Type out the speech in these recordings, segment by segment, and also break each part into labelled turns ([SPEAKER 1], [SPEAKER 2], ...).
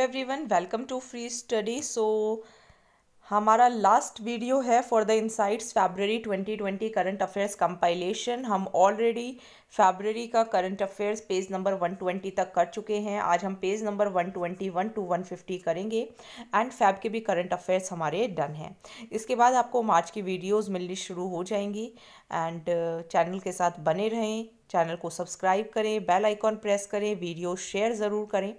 [SPEAKER 1] Every everyone welcome to free study so हमारा last video है for the Insights February 2020 current affairs compilation हम already February का current affairs page number 120 तक कर चुके हैं आज हम पेज नंबर 121 टू वन करेंगे एंड फैब के भी करंट अफेयर्स हमारे डन हैं इसके बाद आपको मार्च की वीडियोस मिलनी शुरू हो जाएंगी एंड चैनल uh, के साथ बने रहें चैनल को सब्सक्राइब करें बेल आइकॉन प्रेस करें वीडियो शेयर ज़रूर करें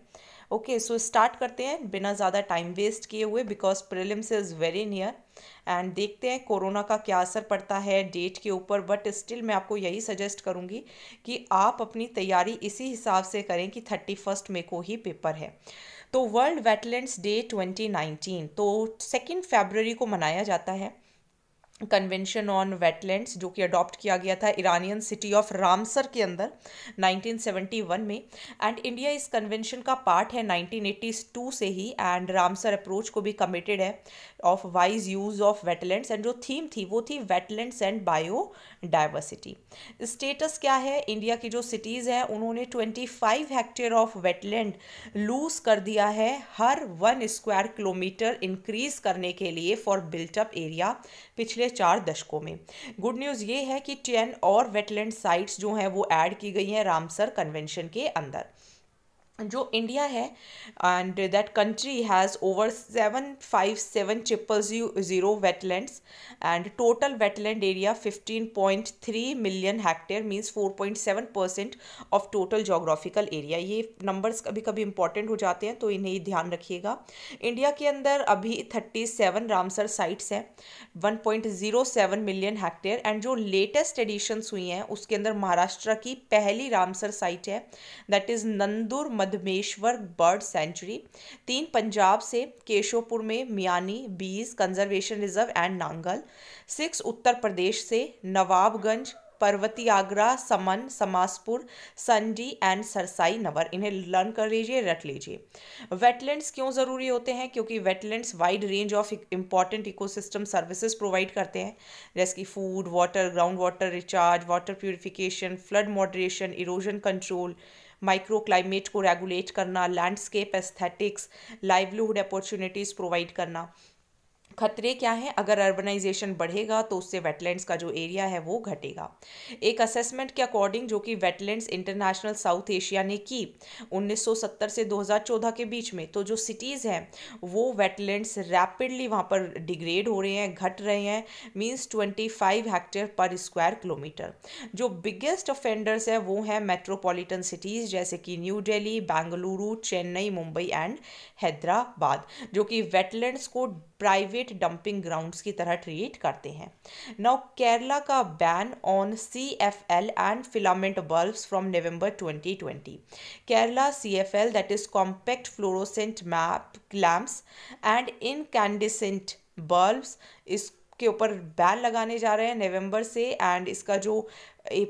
[SPEAKER 1] ओके सो स्टार्ट करते हैं बिना ज़्यादा टाइम वेस्ट किए हुए because prelims is very near and देखते हैं कोरोना का क्या असर पड़ता है डेट के ऊपर बट स्टिल मैं आपको यही सजेस्ट करूँगी कि आप अपनी तैयारी इसी हिसाब से करें कि थर्टी फर्स्ट मे को ही पेपर है तो वर्ल्ड वेटलैंड्स डे 2019 तो सेकेंड फेबररी को मनाया जाता है कन्वेंशन ऑन वेटलैंड्स जो कि अडॉप्ट किया गया था ईरानियन सिटी ऑफ रामसर के अंदर 1971 में एंड इंडिया इस कन्वेंशन का पार्ट है 1982 से ही एंड रामसर अप्रोच को भी कमिटेड है of wise use of wetlands and जो थीम थी वो थी wetlands and biodiversity status क्या है इंडिया की जो सिटीज़ हैं उन्होंने twenty five hectare of wetland lose कर दिया है हर वन स्क्वायर किलोमीटर इंक्रीज करने के लिए फॉर बिल्टअप एरिया पिछले चार दशकों में गुड न्यूज़ ये है कि टेन और वेटलैंड साइट्स जो हैं वो ऐड की गई हैं रामसर कन्वेंशन के अंदर जो इंडिया है and that country has over seven five seven triple zero wetlands and total wetland area fifteen point three million hectare means four point seven percent of total geographical area ये numbers कभी कभी important हो जाते हैं तो इन्हें ध्यान रखिएगा इंडिया के अंदर अभी थर्टी सेवन रामसर साइट्स हैं one point zero seven million hectare and जो लेटेस्ट एडिशंस हुई हैं उसके अंदर महाराष्ट्र की पहली रामसर साइट है that is Nandur Madhya Madhmeshwar bird sanctuary तीन पंजाब से केशोपुर में Miani Beas conservation reserve and Nangal six Uttar Pradesh से नवाबगंज पर्वती आगरा समन समासपुर संडी एंड सरसाई नवर इन्हें लर्न कर लीजिए रट लीजिए वेटलैंड्स क्यों ज़रूरी होते हैं क्योंकि wetlands wide range of important ecosystem services provide करते हैं जैसे कि food water ground water recharge water purification flood moderation erosion control micro climate को रेगुलेट करना landscape aesthetics livelihood opportunities provide करना खतरे क्या हैं अगर अर्बनाइजेशन बढ़ेगा तो उससे वेटलैंड्स का जो एरिया है वो घटेगा एक असेसमेंट के अकॉर्डिंग जो कि वेटलैंड्स इंटरनेशनल साउथ एशिया ने की 1970 से 2014 के बीच में तो जो सिटीज़ हैं वो वेटलैंड्स रैपिडली वहाँ पर डिग्रेड हो रहे हैं घट रहे हैं means twenty five hectare per square kilometre जो बिगेस्ट ऑफेंडर्स हैं वो हैं मेट्रोपॉलिटन सिटीज़ जैसे कि न्यू डेली बेंगलुरु चेन्नई मुंबई एंड हैदराबाद जो कि वेटलैंड्स को प्राइवेट डंपिंग ग्राउंड्स की तरह ट्रीट करते हैं नाउ केरला का ban on C F L and filament bulbs from November 2020 Kerala C F L that is compact fluorescent map lamps and incandescent bulbs bulb इसके ऊपर बैन लगाने जा रहे हैं नवंबर से एंड इसका जो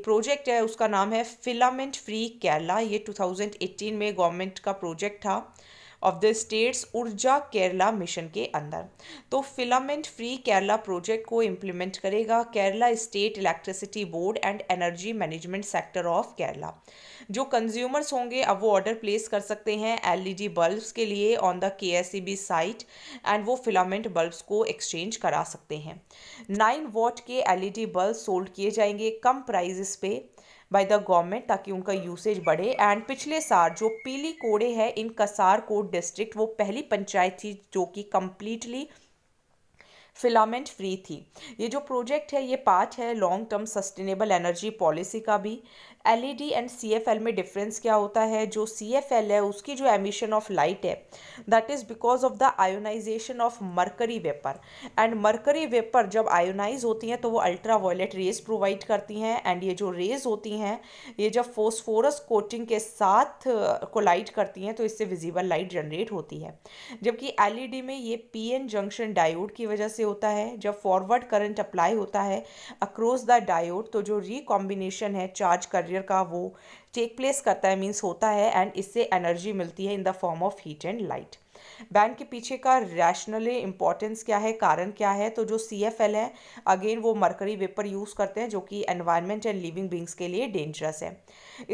[SPEAKER 1] प्रोजेक्ट है उसका नाम है फिलामेंट फ्री केरला ये 2018 में गवर्नमेंट का प्रोजेक्ट था ऑफ द स्टेट्स ऊर्जा केरला मिशन के अंदर तो फिलामेंट फ्री केरला प्रोजेक्ट को इम्प्लीमेंट करेगा Kerala state electricity board and energy management sector of Kerala जो कंज्यूमर्स होंगे अब वो ऑर्डर प्लेस कर सकते हैं एलईडी बल्ब्स e के लिए on the B site and वो फिलामेंट बल्ब्स को एक्सचेंज करा सकते हैं नाइन वॉट के एलईडी बल्ब सोल्ड किए जाएंगे कम प्राइजेस पे बाय द गवर्नमेंट ताकि उनका यूसेज बढ़े एंड पिछले साल जो पीली कोड़े है इन कसार डिस्ट्रिक्ट वो पहली पंचायत थी जो कि कम्प्लीटली फिलामेंट फ्री थी ये जो प्रोजेक्ट है ये पार्ट है long term sustainable energy policy का भी L E D and C F L में डिफरेंस क्या होता है जो सी एफ एल है उसकी जो एमिशन ऑफ लाइट है that is because of the ionization of mercury vapour and mercury vapour जब आयोनाइज होती हैं तो वो अल्ट्रा वायलेट रेज प्रोवाइड करती हैं एंड ये जो रेज होती हैं ये जब फोस्फोरस कोटिंग के साथ लाइट करती हैं तो इससे विजिबल लाइट जनरेट होती है जबकि एल ई डी में ये पी एन जंक्शन डायोड की वजह से होता है जब फॉरवर्ड करंट अप्लाई होता है अक्रॉस द डायोड तो जो रिकॉम्बिनेशन है चार्ज कर करियर का वो टेक प्लेस करता है मीन्स होता है एंड इससे एनर्जी मिलती है in the form of heat and light bank के पीछे का रैशनली इंपॉर्टेंस क्या है कारण क्या है तो जो सी एफ एल है अगेन वो मरकरी वेपर यूज़ करते हैं जो कि एनवायरमेंट एंड लिविंग बींग्स के लिए डेंजरस है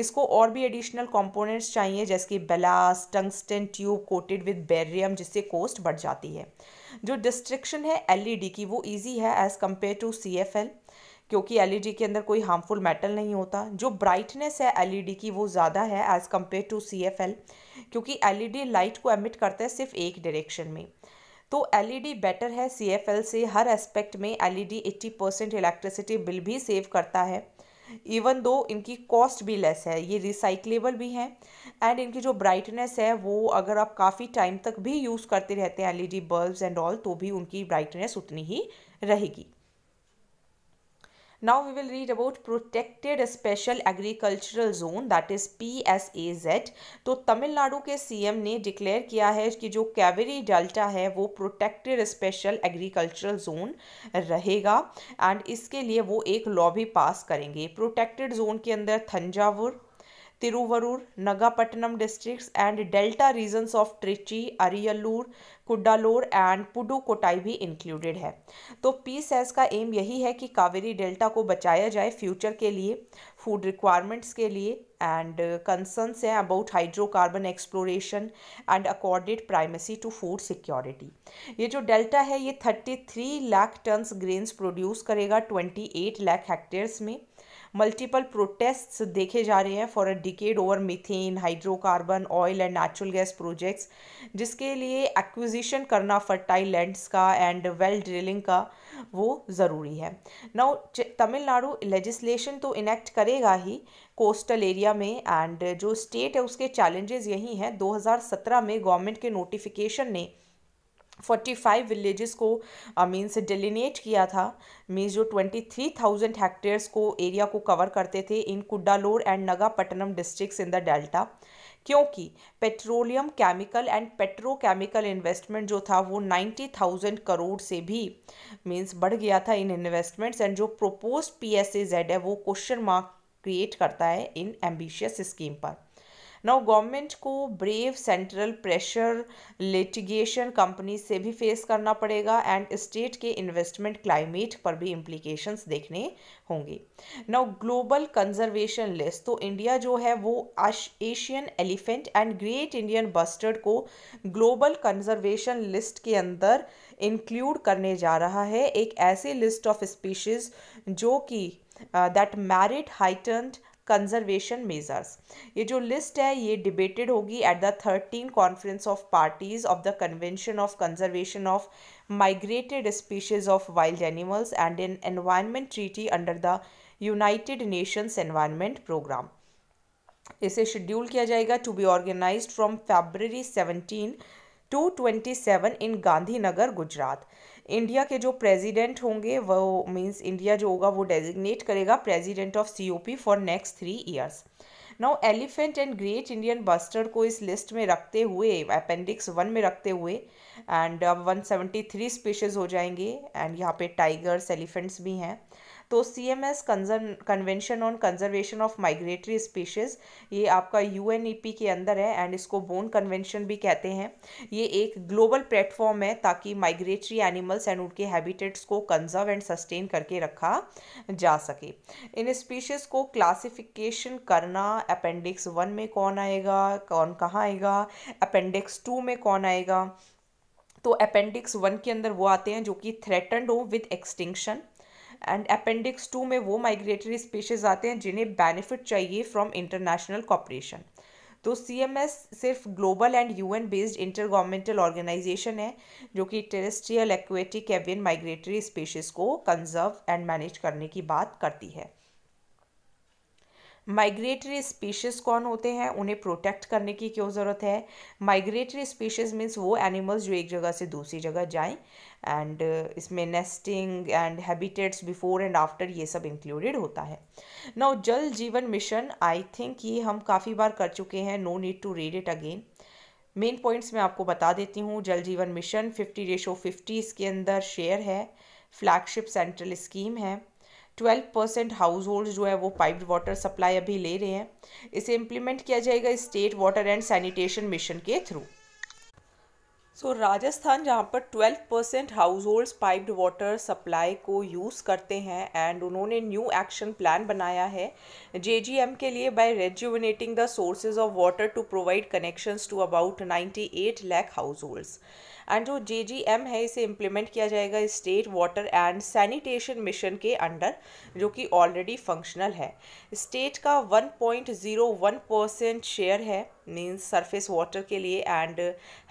[SPEAKER 1] इसको और भी एडिशनल कॉम्पोनेंट्स चाहिए जैसे कि बेलास tungsten tube coated with barium जिससे कोस्ट बढ़ जाती है जो डिस्ट्रिक्शन है एलईडी e की वो ईजी है as compare to C F L क्योंकि एलईडी e के अंदर कोई हार्मफुल मेटल नहीं होता जो ब्राइटनेस है एलईडी e की वो ज़्यादा है एज़ कम्पेयर टू सी क्योंकि एलईडी लाइट e को एमिट करता है सिर्फ एक डायरेक्शन में तो एलईडी बेटर है सी से हर एस्पेक्ट में LED eighty percent electricity bill भी सेव करता है इवन दो इनकी कॉस्ट भी लेस है ये रिसाइकलेबल भी हैं एंड इनकी जो ब्राइटनेस है वो अगर आप काफ़ी टाइम तक भी यूज़ करते रहते हैं एलईडी बल्ब्स एंड ऑल तो भी उनकी ब्राइटनेस उतनी ही रहेगी Now we will read about Protected Special Agricultural Zone that is PSAZ. तो तमिलनाडु के एम ने डिक्लेयर किया है कि जो कैवेरी डेल्टा है वो प्रोटेक्टेड स्पेशल एग्रीकल्चरल जोन रहेगा एंड इसके लिए वो एक लॉ भी पास करेंगे प्रोटेक्टेड जोन के अंदर Thanjavur Tiruvarur Nagapattinam district and delta regions of Trichy Ariyalur Cuddalore and Pudukkottai भी इंक्लूडेड है तो पी सेस e का एम यही है कि कावेरी डेल्टा को बचाया जाए फ्यूचर के लिए फूड रिक्वायरमेंट्स के लिए एंड कंसर्न्स हैं about hydrocarbon exploration and accorded primacy to food security ये जो डेल्टा है ये thirty three lakh tons grains produce करेगा ट्वेंटी एट लाख हेक्टेयर्स में मल्टीपल प्रोटेस्ट देखे जा रहे हैं for a decade over methane hydrocarbon oil and natural gas projects जिसके लिए एक्विजिशन करना फर्टाइल लैंड्स का एंड वेल ड्रिलिंग का वो ज़रूरी है नाउ तमिलनाडु लेजिस्लेशन तो इनेक्ट करेगा ही कोस्टल एरिया में एंड जो स्टेट है उसके चैलेंजेस यही हैं 2017 में गवर्नमेंट के नोटिफिकेशन ने फोर्टी फाइव विलेजेस को मीन्स डेलिनेट किया था मीन्स जो ट्वेंटी थ्री थाउजेंड हेक्टेयर्स को एरिया को कवर करते थे in Cuddalore and Nagapattinam districts in the delta क्योंकि petroleum chemical and petrochemical investment जो था वो नाइन्टी थाउजेंड करोड़ से भी मीन्स बढ़ गया था इन इन्वेस्टमेंट्स एंड जो propose P S A Z है वो क्वेश्चन मार्क क्रिएट करता है इन एम्बिशियस स्कीम पर नाउ गवर्नमेंट को brave central pressure litigation company से भी फेस करना पड़ेगा एंड स्टेट के इन्वेस्टमेंट क्लाइमेट पर भी इम्प्लीकेशंस देखने होंगे नाउ ग्लोबल कंजर्वेशन लिस्ट तो इंडिया जो है वो Asian elephant and great Indian bustard को ग्लोबल कंजर्वेशन लिस्ट के अंदर इंक्लूड करने जा रहा है एक ऐसी लिस्ट ऑफ स्पीशीज़ जो कि that merit heightened conservation measures ये जो लिस्ट है ये डिबेटेड होगी at the thirteen conference of parties of the convention of conservation of migrated species of wild animals and in environment treaty under the United Nations environment programme इसे schedule किया जाएगा to be organize from February seventeen to twenty seven in Gandhinagar Gujarat India के जो president होंगे वो means India जो होगा वो डेजिग्नेट करेगा president of COP for next three years now elephant and great Indian bustard को इस लिस्ट में रखते हुए अपेंडिक्स वन में रखते हुए एंड अब वन सेवेंटी थ्री स्पीशीज़ हो जाएंगे एंड यहाँ पे टाइगर्स एलिफेंट्स भी हैं तो C M S convention on conservation of migratory species ये आपका यू एन ई पी के अंदर है एंड इसको बोन कन्वेंशन भी कहते हैं ये एक ग्लोबल प्लेटफॉर्म है ताकि माइग्रेटरी एनिमल्स एंड उनके हैबिटेट्स को कंजर्व एंड सस्टेन करके रखा जा सके इन स्पीशीज़ को क्लासिफिकेशन करना अपेंडिक्स वन में कौन आएगा कौन कहाँ आएगा अपेंडिक्स टू में कौन आएगा तो अपेंडिक्स वन के अंदर वो आते हैं जो कि थ्रेटन्ड हो with extinction and appendix two में वो माइग्रेटरी स्पीशीज़ आते हैं जिन्हें बेनिफिट चाहिए फ्रॉम इंटरनेशनल कॉपरेशन तो सी एम एस सिर्फ global and U N based inter governmental organization है जो कि terrestrial aquatic avian migratory species को कंजर्व एंड मैनेज करने की बात करती है माइग्रेटरी स्पीशीज़ कौन होते हैं उन्हें प्रोटेक्ट करने की क्यों ज़रूरत है माइग्रेटरी स्पीशीज़ मीन्स वो एनिमल्स जो एक जगह से दूसरी जगह जाएं एंड uh, इसमें nesting and habitats before and after ये सब इंक्लूडेड होता है नाउ जल जीवन मिशन आई थिंक ये हम काफ़ी बार कर चुके हैं no need to read it again main points मैं आपको बता देती हूँ जल Jeevan mission fifty ratio fifty इसके अंदर शेयर है फ्लैगशिप सेंट्रल स्कीम है ट्वेल्व परसेंट हाउस होल्ड जो है वो पाइप वाटर सप्लाई अभी ले रहे हैं इसे इम्प्लीमेंट किया जाएगा state water and sanitation mission के थ्रू सो so, राजस्थान जहाँ पर 12 percent household piped water supply को यूज़ करते हैं एंड उन्होंने न्यू एक्शन प्लान बनाया है एम के लिए by rejuvenating the sources of water to provide connections to about 98 lakh households and जो जे जी एम है इसे इम्प्लीमेंट किया जाएगा state water and sanitation mission के अंडर जो कि ऑलरेडी फंक्शनल है स्टेट का 1.01 परसेंट शेयर है मीन्स सरफेस वाटर के लिए and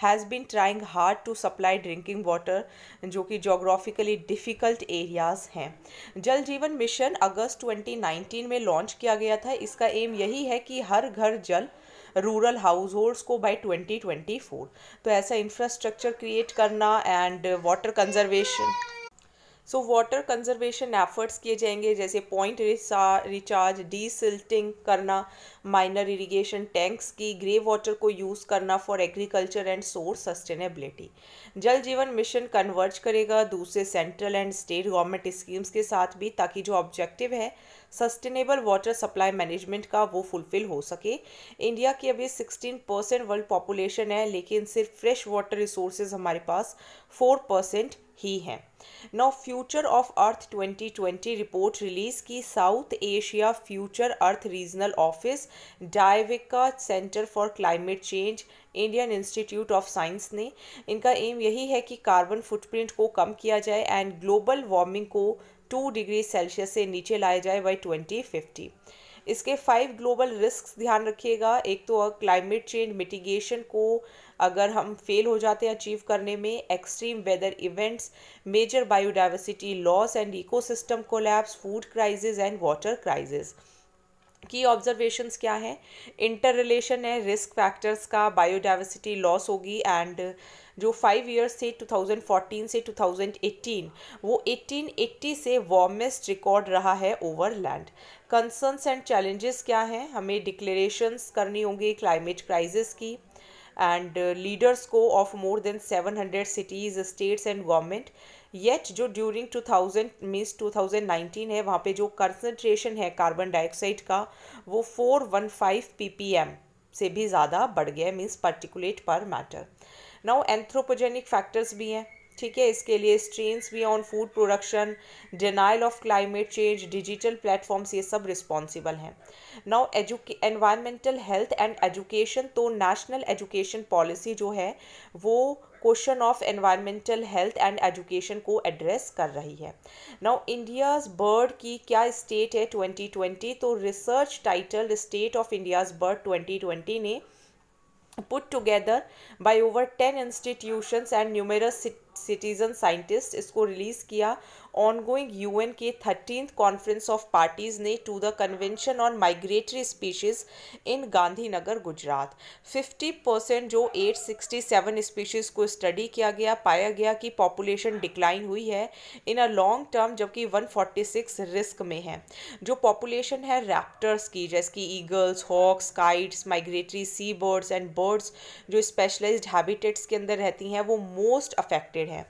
[SPEAKER 1] has been trying hard to supply drinking water जो कि जोग्राफिकली डिफ़िकल्ट एरियाज़ हैं जल जीवन मिशन अगस्त 2019 में लॉन्च किया गया था इसका एम यही है कि हर घर जल रूरल हाउस होल्ड्स को बाई ट्वेंटी ट्वेंटी फ़ोर तो ऐसा इंफ्रास्ट्रक्चर क्रिएट करना and water conservation so water conservation efforts किए जाएंगे जैसे पॉइंट रिचार्ज डीसिल्टिंग करना माइनर इरिगेशन टैंक्स की ग्रे वाटर को यूज़ करना for agriculture and source sustainability Jal Jeevan mission converge करेगा दूसरे central and state government schemes के साथ भी ताकि जो ऑब्जेक्टिव है सस्टेनेबल वाटर सप्लाई मैनेजमेंट का वो फुलफ़िल हो सके इंडिया की अभी सिक्सटीन परसेंट वर्ल्ड पॉपुलेशन है लेकिन सिर्फ फ्रेश वाटर रिसोर्सेज हमारे पास फोर परसेंट ही हैं no future of earth 2020 report release की South Asia future earth regional office Divecha centre for climate change Indian institute of science ने इनका एम यही है कि कार्बन फुटप्रिंट को कम किया जाए एंड ग्लोबल वार्मिंग को टू डिग्री सेल्सियस से नीचे लाया जाए बाई ट्वेंटी फिफ्टी इसके फाइव ग्लोबल रिस्क ध्यान रखिएगा एक तो क्लाइमेट चेंज मिटिगेशन को अगर हम फेल हो जाते हैं अचीव करने में extreme weather events major biodiversity loss and ecosystem collapse food crisis and water crisis की ऑब्जर्वेशंस क्या हैं इंटर रिलेशन है रिस्क फैक्टर्स का बायोडाइवर्सिटी लॉस होगी एंड जो फाइव ईयर्स थे 2014 से 2018 वो 1880 से वार्मेस्ट रिकॉर्ड रहा है over land concerns and challenges क्या हैं हमें डिक्लेरेशंस करनी होंगी क्लाइमेट क्राइसिस की एंड लीडर्स को of more than seven hundred cities states and government yet जो during two thousand means nineteen है वहाँ पे जो कंसनट्रेशन है कार्बन डाइऑक्साइड का वो four one five P P M से भी ज़्यादा बढ़ गया है मीन्स पर्टिकुलेट पर मैटर नाउ एंथ्रोपोजेनिक फैक्टर्स भी हैं ठीक है इसके लिए स्ट्रेंस भी on food production denial of climate change digital platforms ये सब रिस्पॉन्सिबल हैं नाउ एजुके एनवायरमेंटल हेल्थ एंड एजुकेशन तो नेशनल एजुकेशन पॉलिसी जो है वो question of environmental health and education को एड्रेस कर रही है नाउ इंडियाज़ बर्ड की क्या स्टेट है 2020 तो research title state of India's bird 2020 ने put together by over 10 institutions and numerous citizen scientists इसको release किया ongoing UN के 13th Conference of Parties ने to the Convention on Migratory Species in नगर गुजरात 50 परसेंट जो eight sixty seven species को study किया गया पाया गया कि पॉपुलेशन डिक्लाइन हुई है इन अ लॉन्ग टर्म जबकि वन फोर्टी सिक्स रिस्क में है जो पॉपुलेशन है रैप्टर्स की जैसे कि eagles hawks kites migratory sea birds and birds जो स्पेशलाइज हैबिटेट्स के अंदर रहती हैं वो मोस्ट अफेक्टेड हैं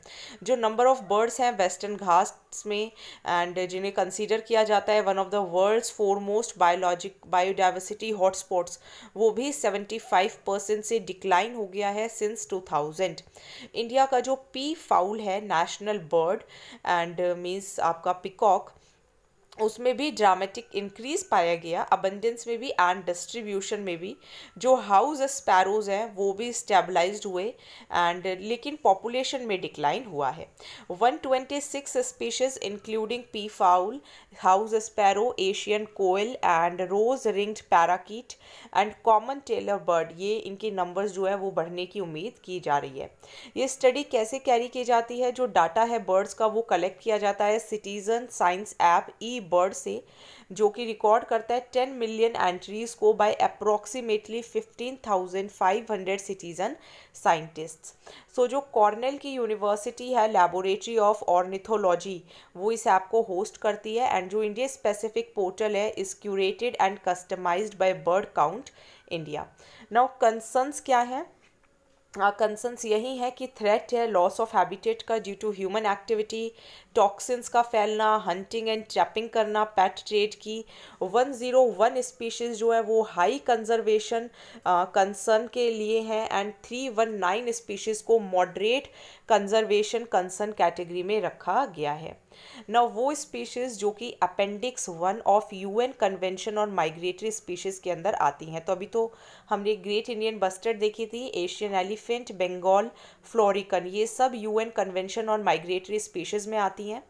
[SPEAKER 1] जो नंबर ऑफ बर्ड्स हैं वेस्टर्न घास कास्ट में एंड जिन्हें कंसीडर किया जाता है one of the world's four most biologic biodiversity hotspots वो भी सेवेंटी फाइव परसेंट से डिक्लाइन हो गया है सिंस टू थाउजेंड इंडिया का जो पी फाउल है नेशनल बर्ड एंड मीन्स आपका पिकॉक उसमें भी ड्रामेटिक इंक्रीज पाया गया अबंडेंस में भी एंड डिस्ट्रीब्यूशन में भी जो हाउस स्पैरोज हैं वो भी स्टेबलाइज हुए एंड लेकिन पॉपुलेशन में डिक्लाइन हुआ है 126 species including peafowl house sparrow Asian koel and rose ringed parakeet and common tailor bird ये इनके नंबर्स जो है वो बढ़ने की उम्मीद की जा रही है ये स्टडी कैसे कैरी की जाती है जो डाटा है बर्ड्स का वो कलेक्ट किया जाता है citizen science app eBird से जो कि रिकॉर्ड करता है टेन मिलियन एंट्रीज को by approximately fifteen thousand five hundred citizen scientists so जो कॉर्नेल की यूनिवर्सिटी है लेबोरेटरी ऑफ ऑर्निथोलॉजी वो इस ऐप को होस्ट करती है एंड जो इंडिया स्पेसिफिक पोर्टल है is curated and customised by bird count India now concerns क्या है कंसर्न्स यही हैं कि थ्रेट है लॉस ऑफ हैबिटेट का due to human activity toxins का फैलना हंटिंग एंड ट्रैपिंग करना पैट ट्रेड की वन ज़ीरो वन स्पीशीज़ जो है वो हाई कंजर्वेशन कंसर्न के लिए हैं and three one nine species को मॉडरेट कंजर्वेशन कंसर्न कैटेगरी में रखा गया है ना वो स्पीशीज़ जो कि appendix one of UN convention on migratory species के अंदर आती हैं तो अभी तो हमने ग्रेट इंडियन बस्टर्ड देखी थी एशियन एलिफेंट बंगाल फ्लोरिकन ये सब UN convention on migratory species में आती हैं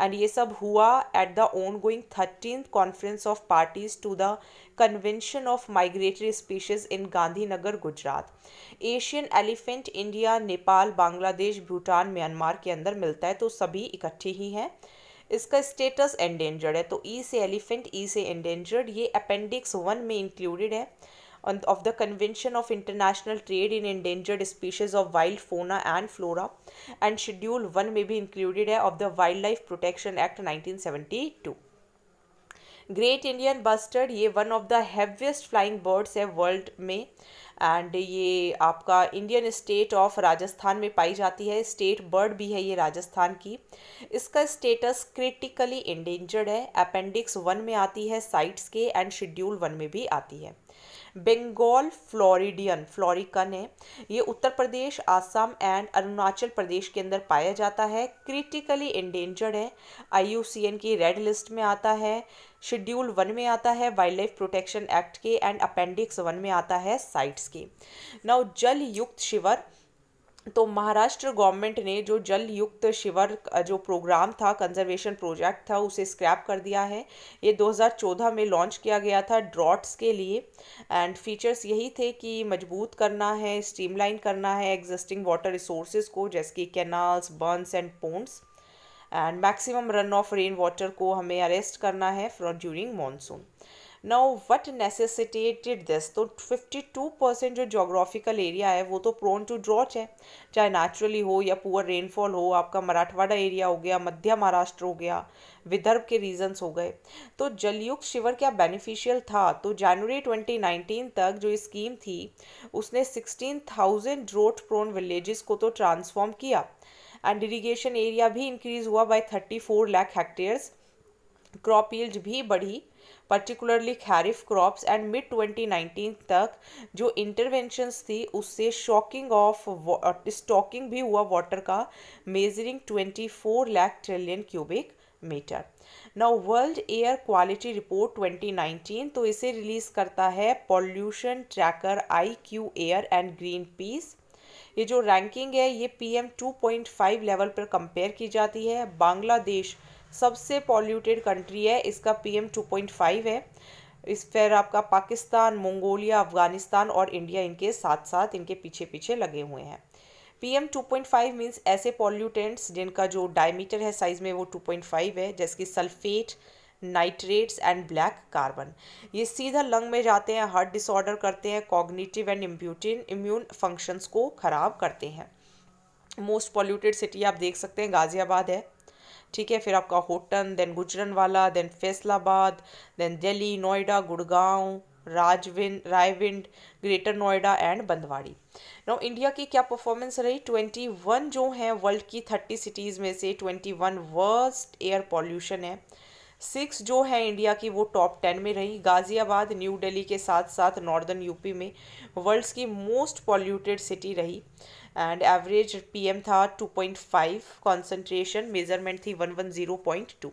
[SPEAKER 1] एंड ये सब हुआ at the ongoing thirteen conference of parties to the convention of migratory species in Gandhinagar Gujarat Asian elephant India Nepal Bangladesh Bhutan Myanmar के अंदर मिलता है तो सभी इकट्ठे ही हैं इसका स्टेटस एंडेंजर्ड है तो ई e से एलिफेंट ई e से एंडेंजर्ड ये अपेंडिक्स वन में इंक्लूडेड है of the convention of international trade in endangered species of wild fauna and flora and schedule one में भी इंक्लूडेड है of the wild life protection act nineteen seventy two great Indian bustard ये one of the heaviest flying birds है world में and ये आपका Indian state of Rajasthan में पाई जाती है स्टेट बर्ड भी है ये राजस्थान की इसका स्टेटस क्रिटिकली इंडेंजर्ड है अपेंडिक्स वन में आती है साइट्स के एंड शेड्यूल वन में भी आती है बंगाल फ्लोरिडियन फ्लोरिकन है ये उत्तर प्रदेश आसाम एंड अरुणाचल प्रदेश के अंदर पाया जाता है क्रिटिकली इंडेंजर्ड है आई की रेड लिस्ट में आता है शेड्यूल वन में आता है वाइल्ड लाइफ प्रोटेक्शन एक्ट के एंड अपेंडिक्स वन में आता है साइट्स के नाउ जल युक्त शिविर तो महाराष्ट्र गवर्नमेंट ने जो जल युक्त शिवर जो प्रोग्राम था कंजर्वेशन प्रोजेक्ट था उसे स्क्रैप कर दिया है ये 2014 में लॉन्च किया गया था ड्रॉट्स के लिए एंड फीचर्स यही थे कि मजबूत करना है स्ट्रीमलाइन करना है एग्जिस्टिंग वाटर रिसोर्सेज को जैसे कि canals burns and ponds and maximum run off rain water को हमें अरेस्ट करना है from during monsoon now what necessitated this तो फिफ्टी टू परसेंट जो जोग्राफिकल एरिया है वो तो प्रोन टू ड्रॉच है चाहे नेचुरली हो या पुअर रेनफॉल हो आपका मराठवाड़ा एरिया हो गया मध्य महाराष्ट्र हो गया विदर्भ के रीजन्स हो गए तो जलयुक्त शिवर क्या बेनिफिशियल था तो जनवरी 2019 तक जो स्कीम थी उसने 16,000 ड्रोट प्रोन विलेजेस को तो ट्रांसफॉर्म किया एंड इरीगेशन एरिया भी इंक्रीज हुआ by thirty four lakh hectares crop yield भी बढ़ी particularly kharif crops and mid twenty nineteen तक जो इंटरवेंशंस थी उससे शॉकिंग ऑफ स्टॉकिंग भी हुआ वाटर का measuring twenty four lakh trillion cubic metre now world air quality report 2019 तो इसे रिलीज़ करता है pollution tracker I Q air and Greenpeace ये जो रैंकिंग है ये पीएम 2.5 लेवल पर कंपेयर की जाती है बांग्लादेश सबसे पॉल्यूटेड कंट्री है इसका पीएम 2.5 है इस फिर आपका पाकिस्तान मंगोलिया अफ़गानिस्तान और इंडिया इनके साथ साथ इनके पीछे पीछे लगे हुए हैं पीएम 2.5 मींस ऐसे पॉल्यूटेंट्स जिनका जो डायमीटर है साइज़ में वो 2.5 है जैसे कि sulphate nitrates and black carbon ये सीधा लंग में जाते हैं हार्ट डिसऑर्डर करते हैं कॉग्निटिव एंड इम्प्यूटिन इम्यून फंक्शंस को ख़राब करते हैं मोस्ट पॉल्यूटेड सिटी आप देख सकते हैं गाज़ियाबाद है ठीक है फिर आपका Hotan then Gujranwala then Faisalabad then Delhi Noida Gurgaon राजविन Raiwind greater Noida and Bandhwari no India की क्या परफॉर्मेंस रही ट्वेंटी वन जो हैं वर्ल्ड की थर्टी सिटीज़ में से twenty one worst air pollution है सिक्स जो है इंडिया की वो टॉप टेन में रही गाज़ियाबाद न्यू दिल्ली के साथ साथ नॉर्दर्न यूपी में वर्ल्ड्स की मोस्ट पॉल्यूटेड सिटी रही एंड एवरेज पीएम था 2.5 कॉन्सेंट्रेशन मेजरमेंट थी 110.2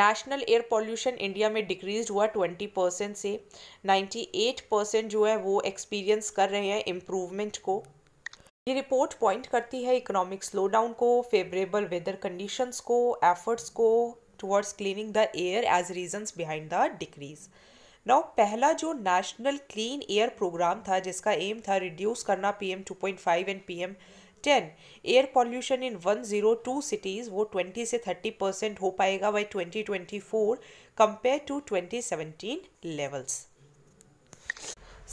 [SPEAKER 1] नेशनल एयर पॉल्यूशन इंडिया में डिक्रीज हुआ ट्वेंटी परसेंट से नाइन्टी एट परसेंट जो है वो एक्सपीरियंस कर रहे हैं इम्प्रूवमेंट को ये रिपोर्ट पॉइंट करती है इकोनॉमिक स्लो डाउन को फेवरेबल वेदर कंडीशंस को एफर्ट्स को towards cleaning the air as reasons behind the decrease. Now पहला जो नेशनल क्लीन एयर प्रोग्राम था जिसका एम था रिड्यूस करना PM 2.5 and PM 10 air pollution in 102 cities वो 20 से 30 परसेंट हो पाएगा by 2024 compare to 2017 levels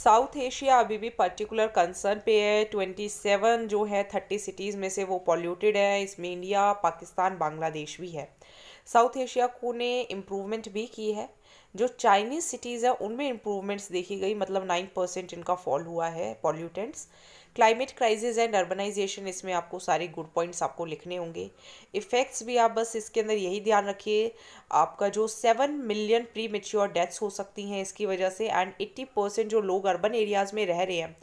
[SPEAKER 1] South Asia अभी भी पर्टिकुलर कंसर्न पे है 27 जो है 30 सिटीज़ में से वो पॉल्यूटेड है इसमें इंडिया पाकिस्तान बांग्लादेश भी है साउथ एशिया को ने इम्प्रूवमेंट भी की है जो चाइनीज़ सिटीज़ है उनमें इम्प्रूवमेंट्स देखी गई मतलब नाइन परसेंट इनका फॉल हुआ है pollutants climate crisis and urbanisation इसमें आपको सारे गुड पॉइंट्स आपको लिखने होंगे इफ़ेक्ट्स भी आप बस इसके अंदर यही ध्यान रखिए आपका जो seven million premature deaths हो सकती हैं इसकी वजह से एंड एट्टी परसेंट जो लोग अर्बन एरियाज़ में रह रहे हैं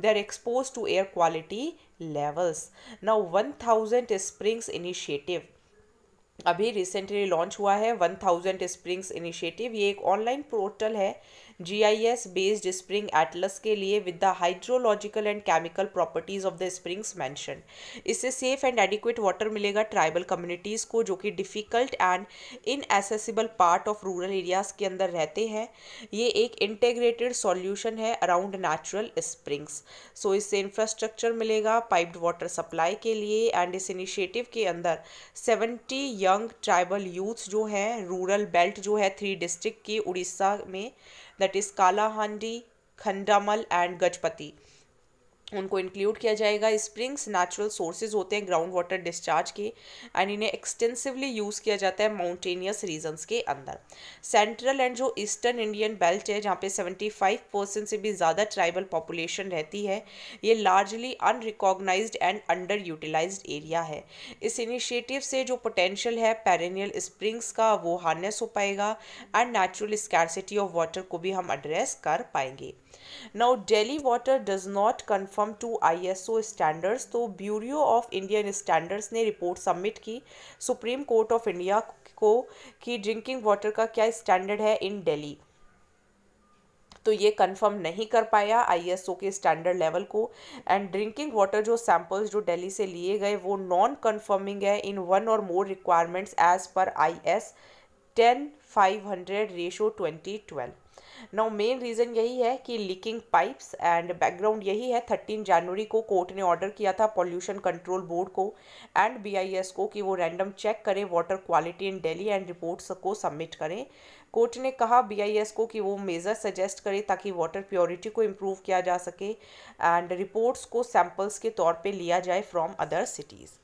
[SPEAKER 1] they are expose to air quality levels now one thousand springs initiative अभी रिसेंटली लॉन्च हुआ है वन थाउजेंड स्प्रिंग्स इनिशिएटिव ये एक ऑनलाइन पोर्टल है जीआईएस बेस्ड स्प्रिंग एटलस के लिए with the hydrological and chemical properties of the springs mention इससे safe and adequate water मिलेगा ट्राइबल कम्युनिटीज़ को जो कि difficult and inaccessible part of rural areas के अंदर रहते हैं ये एक इंटेग्रेटेड सॉल्यूशन है अराउंड नेचुरल स्प्रिंग्स सो इससे इंफ्रास्ट्रक्चर मिलेगा पाइप्ड वाटर सप्लाई के लिए एंड इस इनिशिएटिव के अंदर सेवेंटी यंग ट्राइबल यूथ जो हैं रूरल बेल्ट जो है थ्री डिस्ट्रिक्ट की उड़ीसा में that is Kalahandi, Khandamal and Gajpati. उनको इंक्लूड किया जाएगा स्प्रिंग्स नेचुरल सोर्सेज होते हैं ग्राउंड वाटर डिस्चार्ज के एंड इन्हें एक्सटेंसिवली यूज़ किया जाता है माउंटेनियस रीजन्स के अंदर सेंट्रल एंड जो ईस्टर्न इंडियन बेल्ट है जहाँ पे 75 परसेंट से भी ज़्यादा ट्राइबल पॉपुलेशन रहती है ये largely unrecognise and underutilise area है इस इनिशिएटिव से जो पोटेंशियल है पेरेनियल स्प्रिंग्स का वो हार्नेस हो पाएगा and natural scarcity of water को भी हम एड्रेस कर पाएंगे now delhi water does not conform to iso standards तो ब्यूरो ऑफ इंडियन स्टैंडर्ड्स ने रिपोर्ट सबमिट की सुप्रीम कोर्ट ऑफ इंडिया को कि ड्रिंकिंग वाटर का क्या स्टैंडर्ड है इन डेली तो ये कंफर्म नहीं कर पाया आईएसओ के स्टैंडर्ड लेवल को एंड ड्रिंकिंग वाटर जो सैंपल्स जो दिल्ली से लिए गए वो नॉन कंफर्मिंग है इन वन और मोर requirements as per I S ten five hundred ratio twenty twelve now main reason यही है कि लीकिंग पाइप्स एंड बैकग्राउंड यही है थर्टीन जनवरी को कोर्ट ने ऑर्डर किया था पॉल्यूशन कंट्रोल बोर्ड को एंड बीआईएस को कि वो रैंडम चेक करें water quality in Delhi and reports को सबमिट करें कोर्ट ने कहा बीआईएस को कि वो मेज़र सजेस्ट करे ताकि वाटर प्योरिटी को इम्प्रूव किया जा सके एंड रिपोर्ट्स को सैम्पल्स के तौर पे लिया जाए from other cities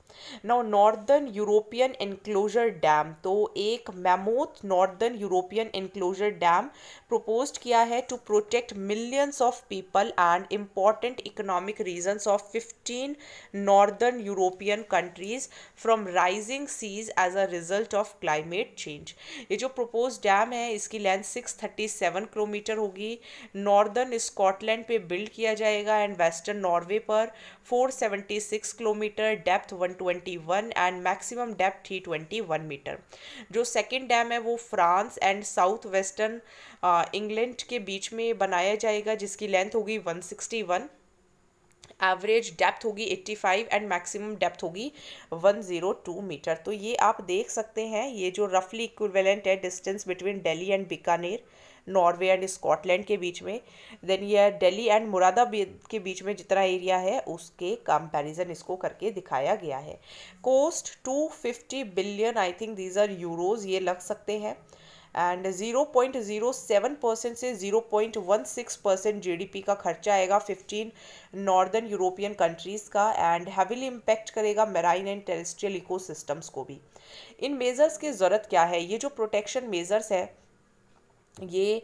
[SPEAKER 1] now northern European enclosure dam तो एक mammoth northern European enclosure dam propose किया है to protect millions of people and important economic regions of fifteen northern European countries from rising seas as a result of climate change ये जो propose dam है इसकी length six thirty seven kilometre होगी northern Scotland पे build किया जाएगा and western Norway पर four seventy six kilometre depth one 21 and maximum depth थी 21 मीटर जो सेकेंड डैम है वो France and south western England के बीच में बनाया जाएगा जिसकी लेंथ होगी 161 एवरेज डेप्थ होगी 85 एंड मैक्सिमम डेप्थ होगी 102 मीटर तो ये आप देख सकते हैं ये जो रफली इक्विवेलेंट है distance between Delhi and Bikaner Norway and Scotland के बीच में देन यह दिल्ली एंड मुरादाबाद के बीच में जितना एरिया है उसके कंपैरिजन इसको करके दिखाया गया है cost 250 billion I think these are euros ये लग सकते हैं एंड 0.07 परसेंट से 0.16 परसेंट जीडीपी का खर्चा आएगा 15 नॉर्दर्न यूरोपियन कंट्रीज़ का एंड हैविली इम्पैक्ट करेगा मेराइन एंड टेरेस्ट्रियल इकोसिस्टम्स को भी इन मेज़र्स की ज़रूरत क्या है ये जो प्रोटेक्शन मेज़र्स है ये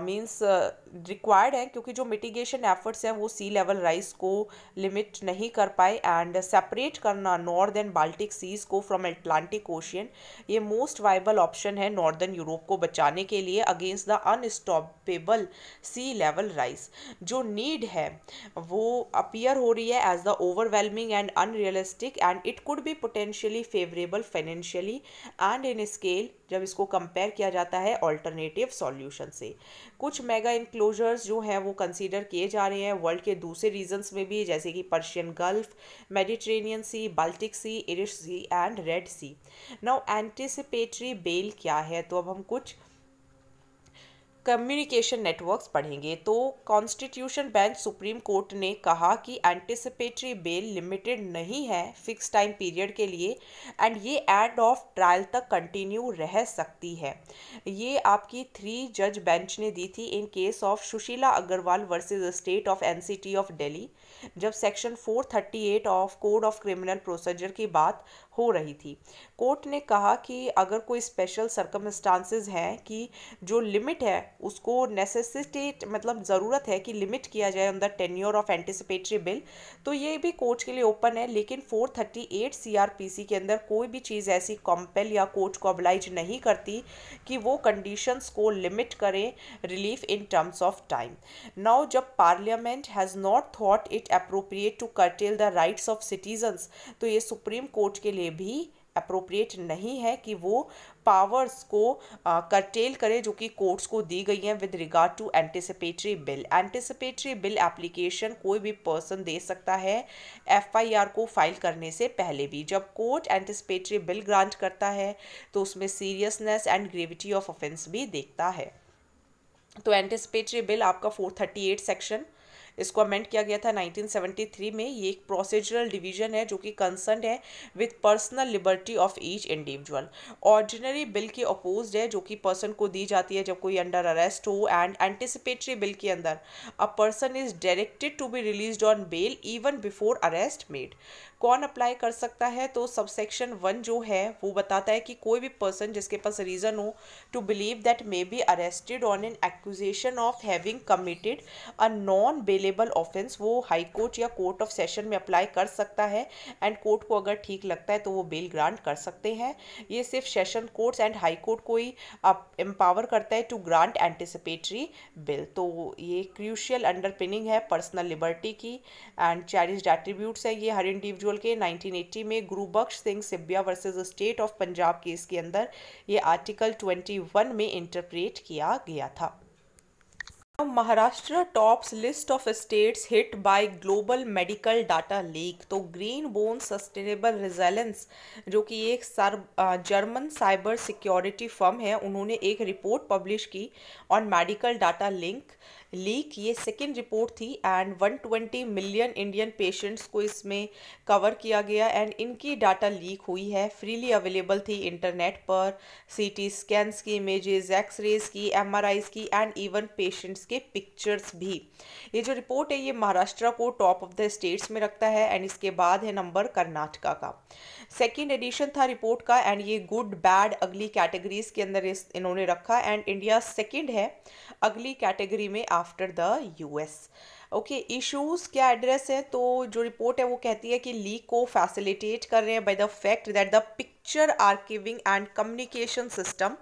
[SPEAKER 1] मींस uh, रिक्वायर्ड uh, है क्योंकि जो मिटिगेशन एफर्ट्स हैं वो सी लेवल राइज को लिमिट नहीं कर पाए एंड सेपरेट करना नॉर्थ एंड बाल्टिक सीज को फ्रॉम अटलांटिक ओशियन ये मोस्ट वाइबल ऑप्शन है नॉर्दर्न यूरोप को बचाने के लिए against the unstoppable sea level rise जो नीड है वो अपियर हो रही है as the overwhelming and unrealistic and it could be potentially favourable financially and in scale जब इसको कंपेयर किया जाता है ऑल्टरनेटिव सॉल्यूशन से कुछ मेगा इंक्लोजर्स जो हैं वो कंसीडर किए जा रहे हैं वर्ल्ड के दूसरे रीजन्स में भी जैसे कि Persian gulf Mediterranean sea Baltic sea Irish sea and red sea now anticipatory bail क्या है तो अब हम कुछ कम्युनिकेशन नेटवर्क्स पढ़ेंगे तो कॉन्स्टिट्यूशन बेंच सुप्रीम कोर्ट ने कहा कि एंटिसिपेटरी बेल लिमिटेड नहीं है फिक्स टाइम पीरियड के लिए एंड ये एंड ऑफ ट्रायल तक कंटिन्यू रह सकती है ये आपकी थ्री जज बेंच ने दी थी in case of Sushila Agarwal versus state of N of Delhi जब section 438 of code of criminal procedure की बात हो रही थी कोर्ट ने कहा कि अगर कोई स्पेशल सर्कमस्टांसिस हैं कि जो लिमिट है उसको नेसेसिटेट मतलब ज़रूरत है कि लिमिट किया जाए अंदर टेन्योर ऑफ एंटिसिपेटरी बिल तो ये भी कोर्ट के लिए ओपन है लेकिन 438 सी के अंदर कोई भी चीज़ ऐसी कॉम्पेल या कोर्ट को अब्लाइज नहीं करती कि वो कंडीशंस को लिमिट करें relief in terms of time now जब parliament has not thought it appropriate to curtail the rights of citizens तो ये सुप्रीम कोर्ट के लिए लिए भी अप्रोप्रिएट नहीं है कि वो पावर्स को करटेल करें जो कि कोर्ट्स को दी गई हैं with regard to anticipatory bail anticipatory bail application कोई भी पर्सन दे सकता है एफआईआर को फाइल करने से पहले भी जब कोर्ट एंटिसिपेटरी बिल ग्रांट करता है तो उसमें seriousness and gravity of offence भी देखता है तो एंटिसिपेटरी बिल आपका फोर थर्टी एट सेक्शन इसको अमेंड किया गया था 1973 में ये एक प्रोसीजरल डिवीजन है जो कि कंसर्न है with personal liberty of each individual ordinary bail के अपोज है जो कि पर्सन को दी जाती है जब कोई अंडर अरेस्ट हो एंड एंटिसिपेटरी बिल के अंदर a person is directed to be release on bail even before arrest made कौन अप्लाई कर सकता है तो सबसेक्शन वन जो है वो बताता है कि कोई भी पर्सन जिसके पास रीज़न हो to believe that may be arrested on an accusation of having committed a non bailable offence वो हाई कोर्ट या कोर्ट ऑफ सेशन में अप्लाई कर सकता है एंड कोर्ट को अगर ठीक लगता है तो वो बेल ग्रांट कर सकते हैं ये सिर्फ session courts and high court को ही एम्पावर करता है टू ग्रांट एंटिसिपेटरी बिल तो ये क्रूशियल अंडरपिनिंग है पर्सनल लिबर्टी की एंड चैरिज एट्रीब्यूट्स है ये हर इंडिविजुअल इंडिविजुअल के 1980 में Gurbaksh Singh Sibbia versus state of Punjab case के अंदर ये आर्टिकल 21 में इंटरप्रेट किया गया था Maharashtra tops list of states hit by global medical data leak तो ग्रीन बोन सस्टेनेबल रिजेलेंस जो कि एक सर जर्मन साइबर सिक्योरिटी फर्म है उन्होंने एक रिपोर्ट पब्लिश की on medical data link leak ये सेकेंड रिपोर्ट थी एंड 120 मिलियन इंडियन पेशेंट्स को इसमें कवर किया गया एंड इनकी डाटा लीक हुई है फ्रीली अवेलेबल थी इंटरनेट पर सीटी स्कैंस की इमेजेस एक्सरेज की एमआरआईज की एंड इवन पेशेंट्स के पिक्चर्स भी ये जो रिपोर्ट है ये महाराष्ट्र को टॉप ऑफ द स्टेट्स में रखता है एंड इसके बाद है नंबर कर्नाटका का सेकेंड एडिशन था रिपोर्ट का एंड ये गुड बैड अगली कैटेगरीज के अंदर इन्होंने रखा एंड इंडिया सेकेंड है अगली कैटेगरी में after after the US okay issues क्या एड्रेस है तो जो रिपोर्ट है वो कहती है कि लीक को फैसिलिटेट कर रहे हैं by the fact that the picture archiving and communication system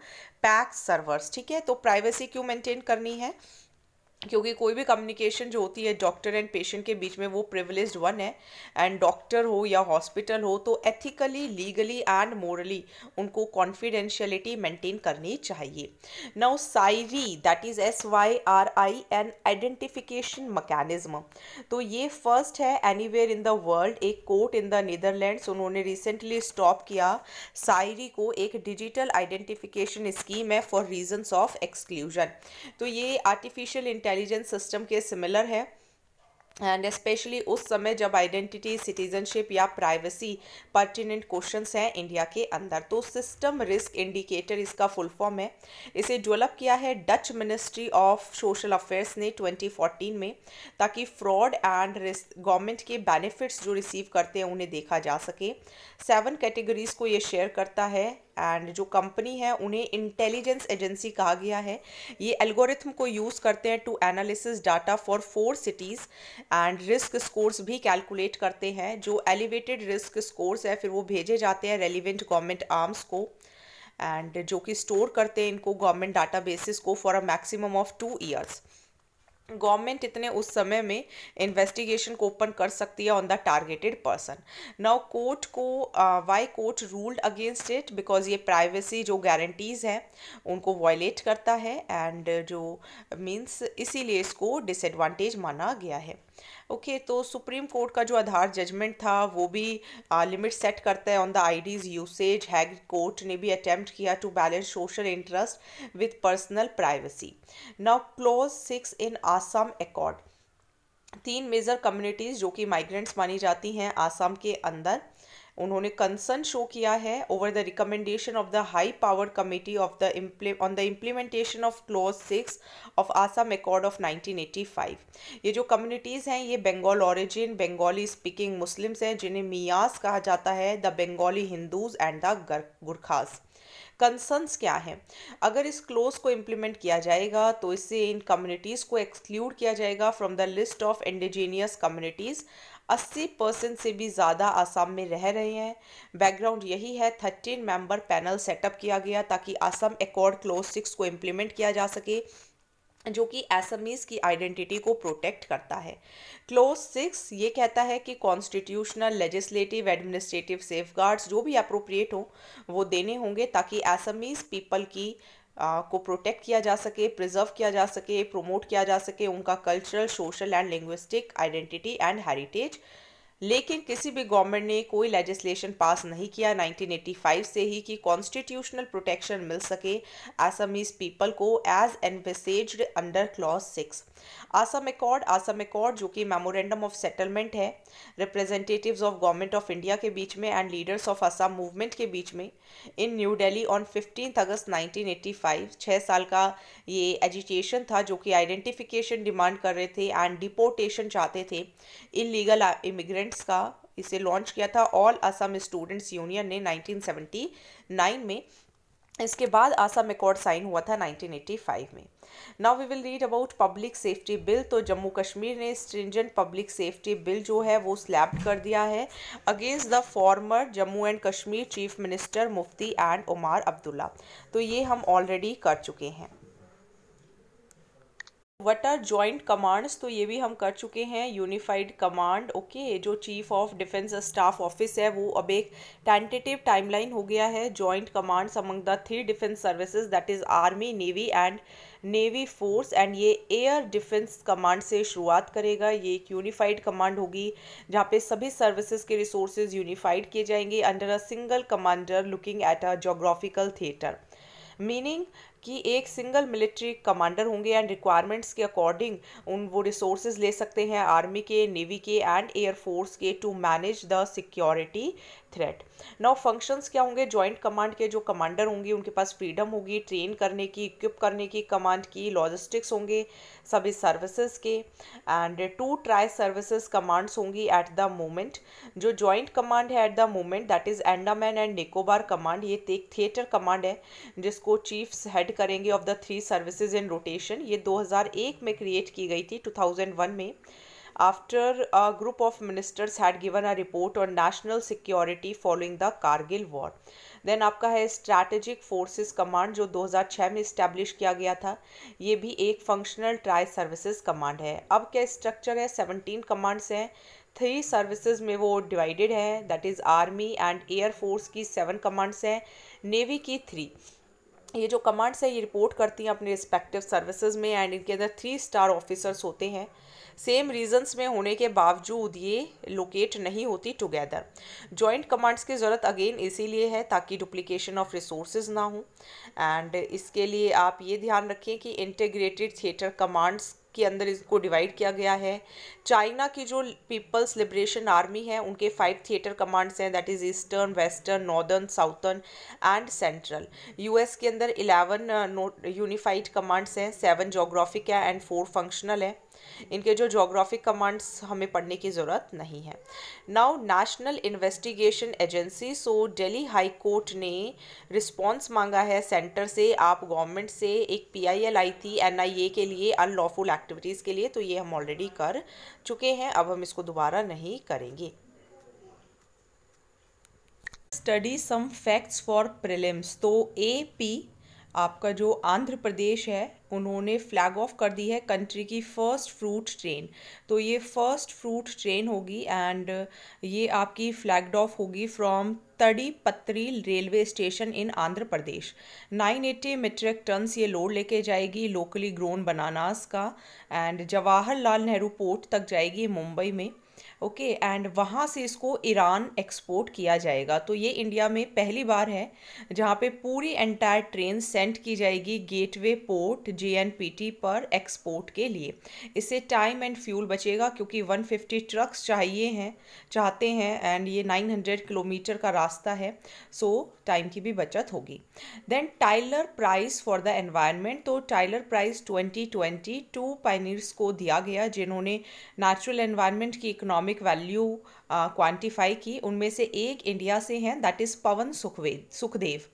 [SPEAKER 1] pack servers ठीक है तो प्राइवेसी क्यों मेंटेन करनी है क्योंकि कोई भी कम्युनिकेशन जो होती है डॉक्टर एंड पेशेंट के बीच में वो प्रिविलेज वन है एंड डॉक्टर हो या हॉस्पिटल हो तो एथिकली लीगली एंड मोरली उनको कॉन्फिडेंशियलिटी मेंटेन करनी चाहिए now साइरी that is S Y are I N identification मकैनिज़्म तो ये फर्स्ट है एनी इन द वर्ल्ड एक कोर्ट इन द नीदरलैंड्स उन्होंने रिसेंटली स्टॉप किया साइरी को एक डिजिटल आइडेंटिफिकेशन स्कीम है फॉर रीजन्स ऑफ एक्सक्लूजन तो ये आर्टिफिशियल इंटेलिजेंस इंटेलिजेंस सिस्टम के सिमिलर है एंड स्पेशली उस समय जब आइडेंटिटी सिटीजनशिप या प्राइवेसी पर्टिनेंट क्वेश्चंस हैं इंडिया के अंदर तो सिस्टम रिस्क इंडिकेटर इसका फुल फॉर्म है इसे डेवलप किया है Dutch ministry of social affairs ने 2014 में ताकि फ्रॉड एंड रिस्क गवर्नमेंट के बेनिफिट्स जो रिसीव करते हैं उन्हें देखा जा सके सेवन कैटेगरीज को ये शेयर करता है एंड जो कंपनी है उन्हें इंटेलिजेंस एजेंसी कहा गया है ये एल्गोरिथम को यूज़ करते हैं to analysis data for four cities and risk scores भी कैलकुलेट करते हैं जो एलिवेटेड रिस्क स्कोर्स है फिर वो भेजे जाते हैं रेलिवेंट गवर्नमेंट आर्म्स को एंड जो कि स्टोर करते हैं इनको गवर्नमेंट डाटा बेसिस को for a maximum of two years government इतने उस समय में इन्वेस्टिगेशन को ओपन कर सकती है on the targeted person now court को why court ruled against it because ये प्राइवेसी जो गारंटीज़ हैं उनको वायलेट करता है एंड जो मीन्स इसीलिए इसको डिसएडवांटेज माना गया है ओके तो सुप्रीम कोर्ट का जो आधार जजमेंट था वो भी लिमिट सेट करता है on the IDs usage Hague court ने भी अटेम्प्ट किया to balance social interest with personal privacy now clause six in Assam accord तीन मेजर कम्युनिटीज़ जो कि माइग्रेंट्स मानी जाती हैं आसाम के अंदर उन्होंने कंसर्न शो किया है over the recommendation of the high power committee of the on the implementation of clause six of Assam accord of 1985 ये जो कम्युनिटीज़ हैं ये Bengal origin Bengali speaking Muslims हैं जिन्हें मियास कहा जाता है the Bengali Hindus and the Gurkhas concerns क्या हैं अगर इस क्लोज को इम्प्लीमेंट किया जाएगा तो इससे इन कम्युनिटीज़ को एक्सक्लूड किया जाएगा from the list of indigenous communities 80 percent से भी ज़्यादा आसाम में रह रहे हैं बैकग्राउंड यही है थर्टीन मेंबर पैनल सेटअप किया गया ताकि आसाम एकॉर्ड क्लोज सिक्स को इम्प्लीमेंट किया जा सके जो कि एसएमईज की आइडेंटिटी को प्रोटेक्ट करता है क्लोज सिक्स ये कहता है कि कॉन्स्टिट्यूशनल लेजिस्लेटिव एडमिनिस्ट्रेटिव सेफ जो भी अप्रोप्रिएट हों वो देने होंगे ताकि एसएमईज पीपल की को प्रोटेक्ट किया जा सके प्रिजर्व किया जा सके प्रोमोट किया जा सके उनका cultural social and linguistic identity and heritage लेकिन किसी भी गवर्नमेंट ने कोई लेजिस्लेशन पास नहीं किया 1985 से ही कि कॉन्स्टिट्यूशनल प्रोटेक्शन मिल सके आसामीज पीपल को as envisages under clause six Assam accord Assam accord जो कि मेमोरेंडम ऑफ सेटलमेंट है representatives of government of India के बीच में and leaders of Assam movement के बीच में in New Delhi on fifteen August nineteen छह साल का ये एजुकेशन था जो कि आइडेंटिफिकेशन डिमांड कर रहे थे एंड डिपोटेशन चाहते थे इलीगल इमिग्रेंट स्टूडेंट्स का इसे लॉन्च किया था ऑल आसाम स्टूडेंट्स यूनियन ने 1979 में इसके बाद आसाम एकॉर्ड साइन हुआ था 1985 में now we will read about public safety bill तो जम्मू कश्मीर ने स्ट्रिंजेंट पब्लिक सेफ्टी बिल जो है वो स्लैब कर दिया है against the former Jammu and Kashmir chief minister Mufti and Omar Abdullah तो ये हम ऑलरेडी कर चुके हैं वट आर ज्वाइंट कमांड्स तो ये भी हम कर चुके हैं यूनिफाइड कमांड ओके जो chief of defence staff office है वो अब एक टेंटेटिव टाइमलाइन हो गया है joint commands among the three defence services that is army navy and navy force एंड ये एयर डिफेंस कमांड से शुरुआत करेगा ये एक यूनिफाइड कमांड होगी जहाँ पे सभी सर्विसेज के रिसोर्सेज यूनिफाइड किए जाएंगे under a single commander looking at a geographical theatre meaning कि एक सिंगल मिलिट्री कमांडर होंगे एंड रिक्वायरमेंट्स के अकॉर्डिंग उन वो रिसोर्सेज ले सकते हैं आर्मी के नेवी के एंड एयरफोर्स के to manage the security threat now functions क्या होंगे जॉइंट कमांड के जो कमांडर होंगे उनके पास फ्रीडम होगी ट्रेन करने की इक्विप करने की कमांड की लॉजिस्टिक्स होंगे सभी सर्विसेज के and two tri services commands होंगी एट द मोमेंट जो जॉइंट कमांड है at the moment that is Andaman and Nicobar command ये एक थिएटर कमांड है जिसको चीफ्स हेड करेंगे of the three services in rotation ये 2001 में क्रिएट की गई थी 2001 में after a group of ministers had given a report on national security following the Kargil war. Then आपका है स्ट्रैटेजिक फोर्सेस कमांड जो 2006 में इस्टेब्लिश किया गया था ये भी एक फंक्शनल ट्राई सर्विसेज कमांड है अब क्या स्ट्रक्चर है 17 कमांड्स हैं थ्री सर्विसेज में वो डिवाइडेड है that is army and air force की सेवन कमांड्स हैं नेवी की थ्री ये जो कमांड्स हैं ये रिपोर्ट करती हैं अपने रिस्पेक्टिव सर्विसेज में एंड इनके अंदर थ्री स्टार ऑफिसर्स होते हैं सेम रीजंस में होने के बावजूद ये लोकेट नहीं होती टुगेदर जॉइंट कमांड्स की ज़रूरत अगेन इसीलिए है ताकि डुप्लीकेशन ऑफ रिसोर्स ना हो एंड इसके लिए आप ये ध्यान रखें कि इंटीग्रेटेड थिएटर कमांड्स के अंदर इसको डिवाइड किया गया है चाइना की जो पीपल्स लिबरेशन आर्मी है उनके फाइव थिएटर कमांड्स हैं that is eastern western northern southern and central US के अंदर इलेवन यूनिफाइड कमांड्स हैं सेवन जोग्राफिक है एंड फोर फंक्शनल है इनके जो जोग्राफिक कमांड्स हमें पढ़ने की ज़रूरत नहीं है now national investigation agency so Delhi high court ने रिस्पॉन्स मांगा है सेंटर से आप गवर्नमेंट से एक पीआईएल आई थी एनआईए के लिए अनलॉफुल एक्टिविटीज़ के लिए तो ये हम ऑलरेडी कर चुके हैं अब हम इसको दोबारा नहीं करेंगे study some facts for prelims तो ए पी आपका जो आंध्र प्रदेश है उन्होंने फ्लैग ऑफ कर दी है कंट्री की फ़र्स्ट फ्रूट ट्रेन तो ये फ़र्स्ट फ्रूट ट्रेन होगी एंड ये आपकी फ्लैगड ऑफ होगी from Tadipatri railway station in Andhra Pradesh 980 metric tons ये लोड लेके जाएगी लोकली ग्रोन बनानास का एंड जवाहरलाल नेहरू पोर्ट तक जाएगी मुंबई में ओके एंड वहाँ से इसको ईरान एक्सपोर्ट किया जाएगा तो ये इंडिया में पहली बार है जहाँ पे पूरी एंटायर ट्रेन सेंड की जाएगी गेटवे पोर्ट जेएनपीटी पर एक्सपोर्ट के लिए इससे टाइम एंड फ्यूल बचेगा क्योंकि 150 ट्रक्स चाहिए हैं चाहते हैं एंड ये 900 किलोमीटर का रास्ता है सो so, टाइम की भी बचत होगी then Tyler prize for the environment तो Tyler prize twenty twenty two pioneers को दिया गया जिन्होंने नेचुरल एनवायरमेंट की इकोनॉमिक इकोनॉमिक वैल्यू क्वांटिफाई की उनमें से एक इंडिया से हैं that is Pavan Sukhved Sukhdev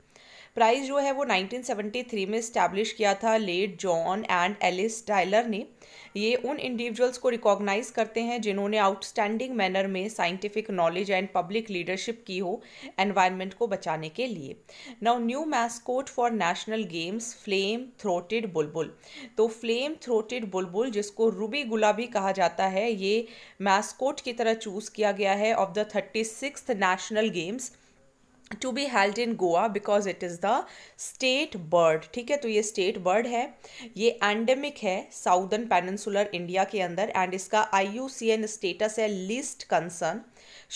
[SPEAKER 1] prize जो है वो 1973 में इस्टेब्लिश किया था late John and Alice Tyler ने ये उन इंडिविजुअल्स को रिकॉग्नाइज करते हैं जिन्होंने आउटस्टैंडिंग मैनर में scientific knowledge and public leadership की हो एनवायरनमेंट को बचाने के लिए now new mascot for national games flame throated bulbul तो फ्लेम थ्रोटेड बुलबुल जिसको रूबी गुलाबी कहा जाता है ये मैस्कोट की तरह चूज़ किया गया है of the thirty national games to be held in Goa because it is the state bird ठीक है तो ये स्टेट बर्ड है ये एंडेमिक है साउदर्न पेनसुलर इंडिया के अंदर एंड इसका I U C N status है लिस्ट कंसर्न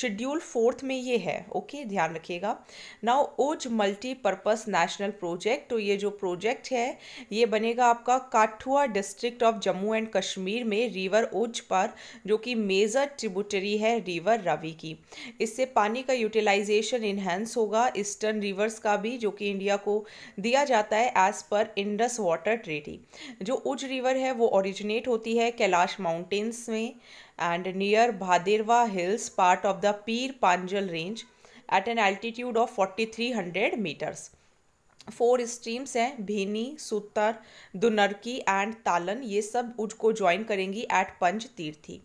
[SPEAKER 1] शेड्यूल फोर्थ में ये है ओके ध्यान रखिएगा नाउ ओज मल्टीपर्पज़ नेशनल प्रोजेक्ट तो ये जो प्रोजेक्ट है ये बनेगा आपका Kathua district of Jammu and Kashmir में रिवर ओज पर जो कि मेजर ट्रिब्यूटरी है रिवर रवि की इससे पानी का यूटिलाइजेशन इन्हेंस होगा ईस्टर्न रिवर्स का भी जो कि इंडिया को दिया जाता है as per Indus water treaty जो उज रिवर है वो ओरिजिनेट होती है कैलाश माउंटेन्स में and near Bhadirwa Hills, part of the Pir Panjal range, at an altitude of 4300 meters. Four streams हैं भीनी सुतर दुनरकी एंड तालन ये सब उसको ज्वाइन करेंगी एट पंच तीर्थी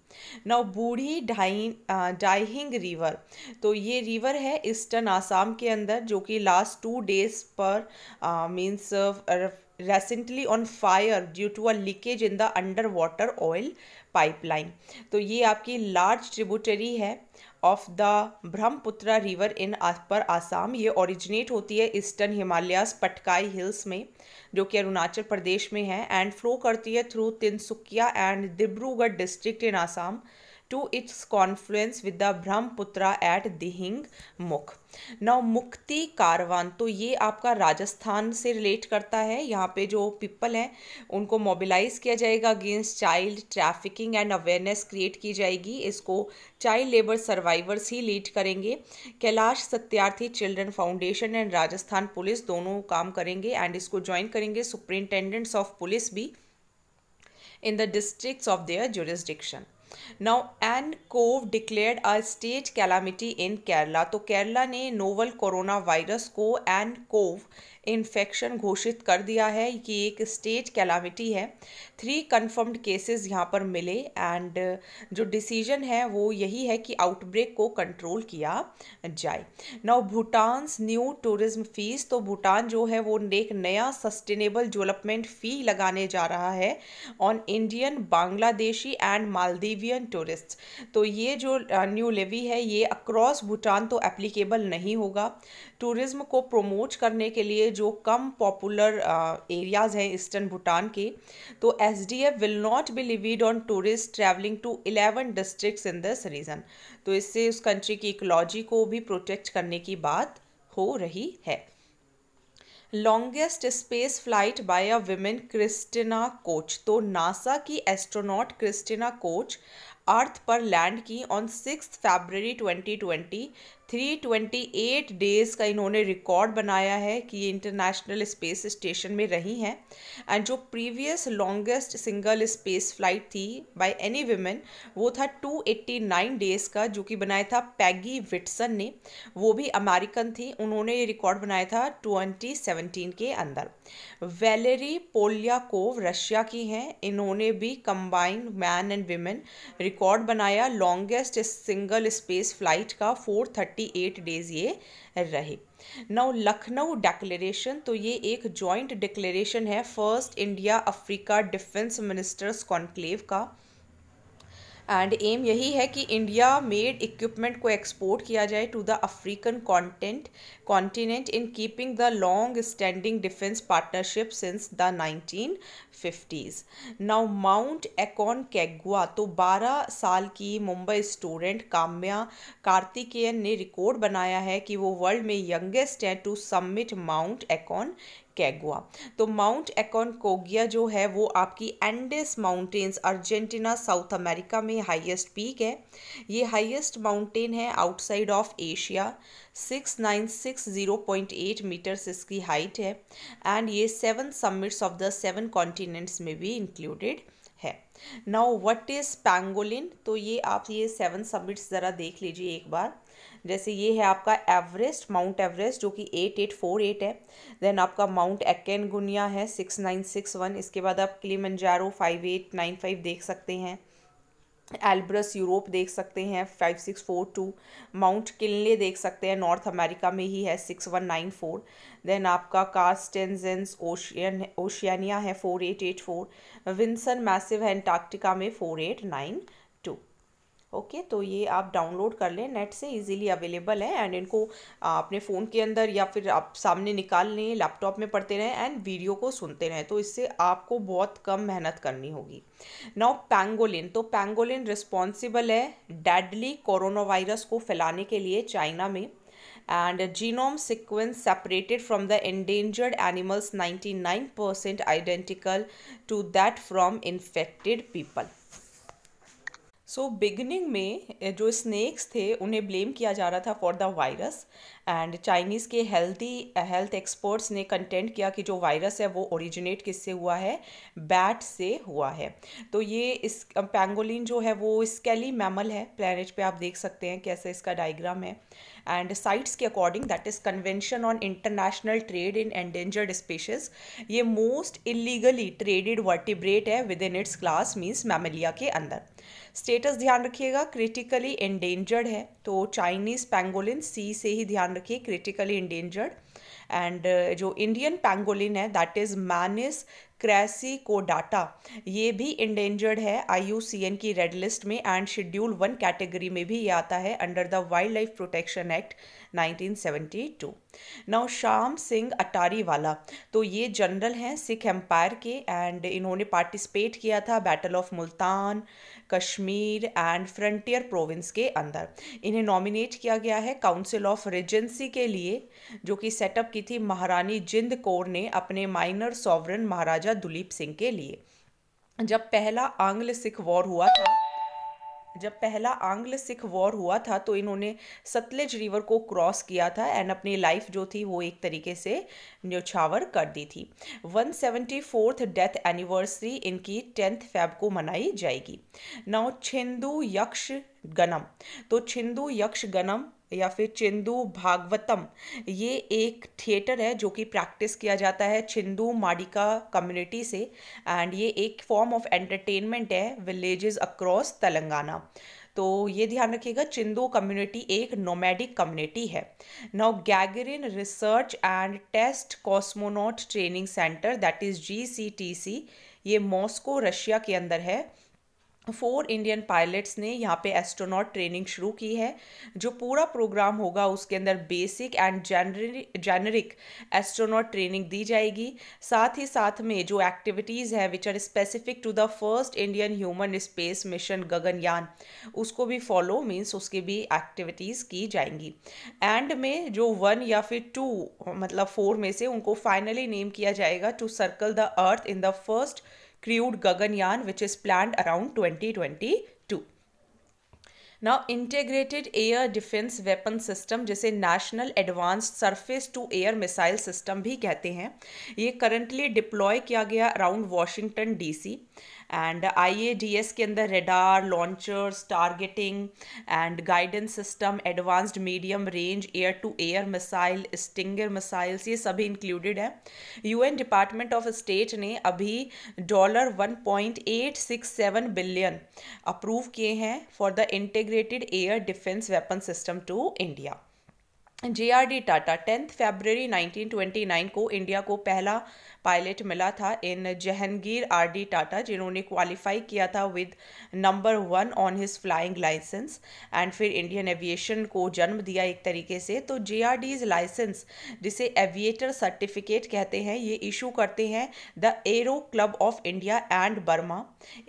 [SPEAKER 1] नाउ बूढ़ी ढाई डाइहिंग रिवर तो ये रिवर है ईस्टर्न आसाम के अंदर जो कि लास्ट टू डेज पर means recently on fire due to a leakage in the under water oil pipeline तो ये आपकी लार्ज ट्रिब्यूटरी है of the Brahmaputra river in पर आसाम ये ओरिजिनेट होती है ईस्टर्न हिमालयस पटकाई हिल्स में जो कि अरुणाचल प्रदेश में है एंड फ्लो करती है through Tinsukia and Dibrugarh district in Assam to its confluence with the Brahmaputra at Dihing Mukh now Mukti Karwan तो ये आपका राजस्थान से रिलेट करता है यहाँ पे जो पीपल हैं उनको मोबिलाइज़ किया जाएगा against child trafficking and awareness create की जाएगी इसको चाइल्ड लेबर सर्वाइवर्स ही लीड करेंगे Kailash Satyarthi children foundation and Rajasthan police दोनों काम करेंगे एंड इसको ज्वाइन करेंगे सुप्रिंटेंडेंट्स ऑफ पुलिस भी in the district of their jurisdiction now N CoV declared a state calamity in Kerala तो केरला ने नोवल कोरोना वायरस को एन कोव इन्फेक्शन घोषित कर दिया है कि एक स्टेट कैलामिटी है थ्री कन्फर्म्ड केसेस यहाँ पर मिले एंड uh, जो डिसीजन है वो यही है कि आउटब्रेक को कंट्रोल किया जाए now Bhutan's new tourism fees तो भूटान जो है वो एक नया सस्टेनेबल डेवलपमेंट फ़ी लगाने जा रहा है on Indian Bangladeshi and Maldivian tourist तो ये जो न्यू uh, लेवी है ये अक्रॉस भूटान तो एप्लीकेबल नहीं होगा टूरिज़्म को प्रोमोट करने के लिए से जो कम पॉपुलर एरियाज़ uh, हैं ईस्टर्न भूटान के तो S D F will not be levied on tourist travelling to eleven district in this region तो इससे उस कंट्री की इकोलॉजी को भी प्रोटेक्ट करने की बात हो रही है longest space flight by a women Christina Koch तो नासा की एस्ट्रोनॉट क्रिस्टिना कोच अर्थ पर लैंड की on six February 2020 three twenty eight days का इन्होंने रिकॉर्ड बनाया है कि ये इंटरनेशनल स्पेस स्टेशन में रही हैं एंड जो previous longest single space flight थी बाय एनी वीमेन वो था टू एट्टी नाइन डेज़ का जो कि बनाया था पैगी विटसन ने वो भी अमेरिकन थी उन्होंने ये रिकॉर्ड बनाया था ट्वेंटी सेवनटीन के अंदर वेलेरी पोलियाकोव रशिया की हैं इन्होंने भी combined man and women record बनाया लॉन्गेस्ट सिंगल स्पेस फ्लाइट का फोर थर्टी एट डेज़ ये रहे नाउ लखनऊ डेक्लेरेशन तो ये एक जॉइंट डिक्लेरेशन है first India Africa defence ministers conclave का एंड एम यही है कि इंडिया मेड इक्विपमेंट को एक्सपोर्ट किया जाए to the African content continent in keeping the long standing defence partnership since the nineteen fifties now Mount Aconcagua तो बारह साल की मुंबई स्टूडेंट काम्या कार्तिकेयन ने रिकॉर्ड बनाया है कि वो वर्ल्ड में यंगेस्ट है to submit Mount Aconcagua तो माउंट एकोनकोगिया जो है वो आपकी Andes mountains Argentina South America में हाईएस्ट पीक है ये हाईएस्ट माउंटेन है outside of Asia six nine six zero point eight metres इसकी हाइट है एंड ये seven summits of the seven continents में भी इंक्लूडेड है नाउ व्हाट इज़ पैंगोलिन तो ये आप ये सेवन समिट्स ज़रा देख लीजिए एक बार जैसे ये है आपका एवरेस्ट माउंट एवरेस्ट जो कि एट एट फोर एट है देन आपका माउंट एक्न गुनिया है सिक्स नाइन सिक्स वन इसके बाद आप Kilimanjaro five eight nine five देख सकते हैं एल्ब्रस यूरोप देख सकते हैं five six four two Mount McKinley देख सकते हैं नॉर्थ अमेरिका में ही है six one nine four then आपका कास्टेंजेंस ओशियन ओशियानिया है four eight eight four Vinson Massif है एंटार्क्टिका में four eight nine okay okay, तो ये आप डाउनलोड कर लें नेट से इजीली अवेलेबल है एंड इनको अपने फ़ोन के अंदर या फिर आप सामने निकाल लें लैपटॉप में पढ़ते रहें एंड वीडियो को सुनते रहें तो इससे आपको बहुत कम मेहनत करनी होगी नाउ पैंगोलिन तो पैंगोलिन रिस्पॉन्सिबल है डेडली कोरोना वायरस को फैलाने के लिए चाइना में sequence separated sequence the from animals endangered nine 99% identical to that from infected people so so, beginning में eh, जो स्नैक्स थे उन्हें ब्लेम किया जा रहा था for the virus and Chinese के हेल्थी हेल्थ एक्सपर्ट्स ने कंटेंट किया कि जो वायरस है वो ओरिजिनेट किससे हुआ है बैट से हुआ है तो ये इस पेंगोलिन जो है वो स्केली मैमल है प्लैनेट पे आप देख सकते हैं कैसे इसका डायग्राम है एंड साइट्स के according that is convention on international trade in endangered species ये मोस्ट इलीगली ट्रेडिड वर्टिब्रेट है with in its class means Mammalia के अंदर स्टेटस ध्यान रखिएगा क्रिटिकली एंडेंजर्ड है तो चाइनीज़ पैंगोलिन सी से ही ध्यान रखिए क्रिटिकली एंडेंजर्ड एंड जो इंडियन पैंगोलिन है that is Manis crassicaudata ये भी इंडेंजर्ड है आई की रेड लिस्ट में एंड शेड्यूल वन कैटेगरी में भी ये आता है under the wild life protection act 1972 now Shyam Singh Attariwala तो ये जनरल हैं सिख एम्पायर के एंड इन्होंने पार्टिसिपेट किया था battle of Multan Kashmir and Frontier Province के अंदर इन्हें नॉमिनेट किया गया है काउंसिल ऑफ रेजेंसी के लिए जो कि सेटअप की थी महारानी जिंद कौर ने अपने माइनर सॉवरन महाराजा दुलीप सिंह के लिए जब पहला आंग्ल सिख वॉर हुआ था जब पहला आंग्ल सिख वॉर हुआ था तो इन्होंने सतलज रिवर को क्रॉस किया था एंड अपनी लाइफ जो थी वो एक तरीके से न्योछावर कर दी थी one seventy fourth death anniversary इनकी टेंथ फैब को मनाई जाएगी नाउ छिंदू यक्ष गनम तो छिंदू यक्ष गनम या फिर चिंदू भागवतम ये एक थिएटर है जो कि प्रैक्टिस किया जाता है चिंदू माडिका कम्युनिटी से एंड ये एक फॉर्म ऑफ एंटरटेनमेंट है विलेजेस अक्रॉस तेलंगाना तो ये ध्यान रखिएगा चिंदू कम्युनिटी एक नोमैडिक कम्युनिटी है now Gagarin research and test cosmonaut training centre that is जी ये मॉस्को रशिया के अंदर है फोर इंडियन पायलट्स ने यहाँ पे एस्ट्रोनॉट ट्रेनिंग शुरू की है जो पूरा प्रोग्राम होगा उसके अंदर basic and generic astronaut training दी जाएगी साथ ही साथ में जो एक्टिविटीज़ हैं which are specific to the first Indian human space mission Gaganyaan उसको भी फॉलो मीन्स उसकी भी एक्टिविटीज़ की जाएंगी एंड में जो वन या फिर टू मतलब फोर में से उनको फाइनली नेम किया जाएगा to circle the earth in the first crewed Gaganyaan which is planned around 2022. Now integrated air defense weapon system जिसे national advanced surface to air missile system भी कहते हैं ये करंटली डिप्लॉय किया गया around Washington DC and IADS के अंदर radar launchers targeting and guidance system advanced medium range air to air missile stinger missiles ये सभी इंक्लूडेड है यूएन डिपार्टमेंट ऑफ स्टेट ने अभी डॉलर 1.867 बिलियन अप्रूव किए हैं for the integrated air defence weapon system to India J R D Tata tenth February nine को India को पहला पायलट मिला था इन जहंगीर आर डी टाटा जिन्होंने क्वालिफाई किया था with number one on his flying licence and फिर इंडियन एविएशन को जन्म दिया एक तरीके से तो जे आर डीज लाइसेंस जिसे एविएटर सर्टिफिकेट कहते हैं ये इशू करते हैं the Aero Club of India and Burma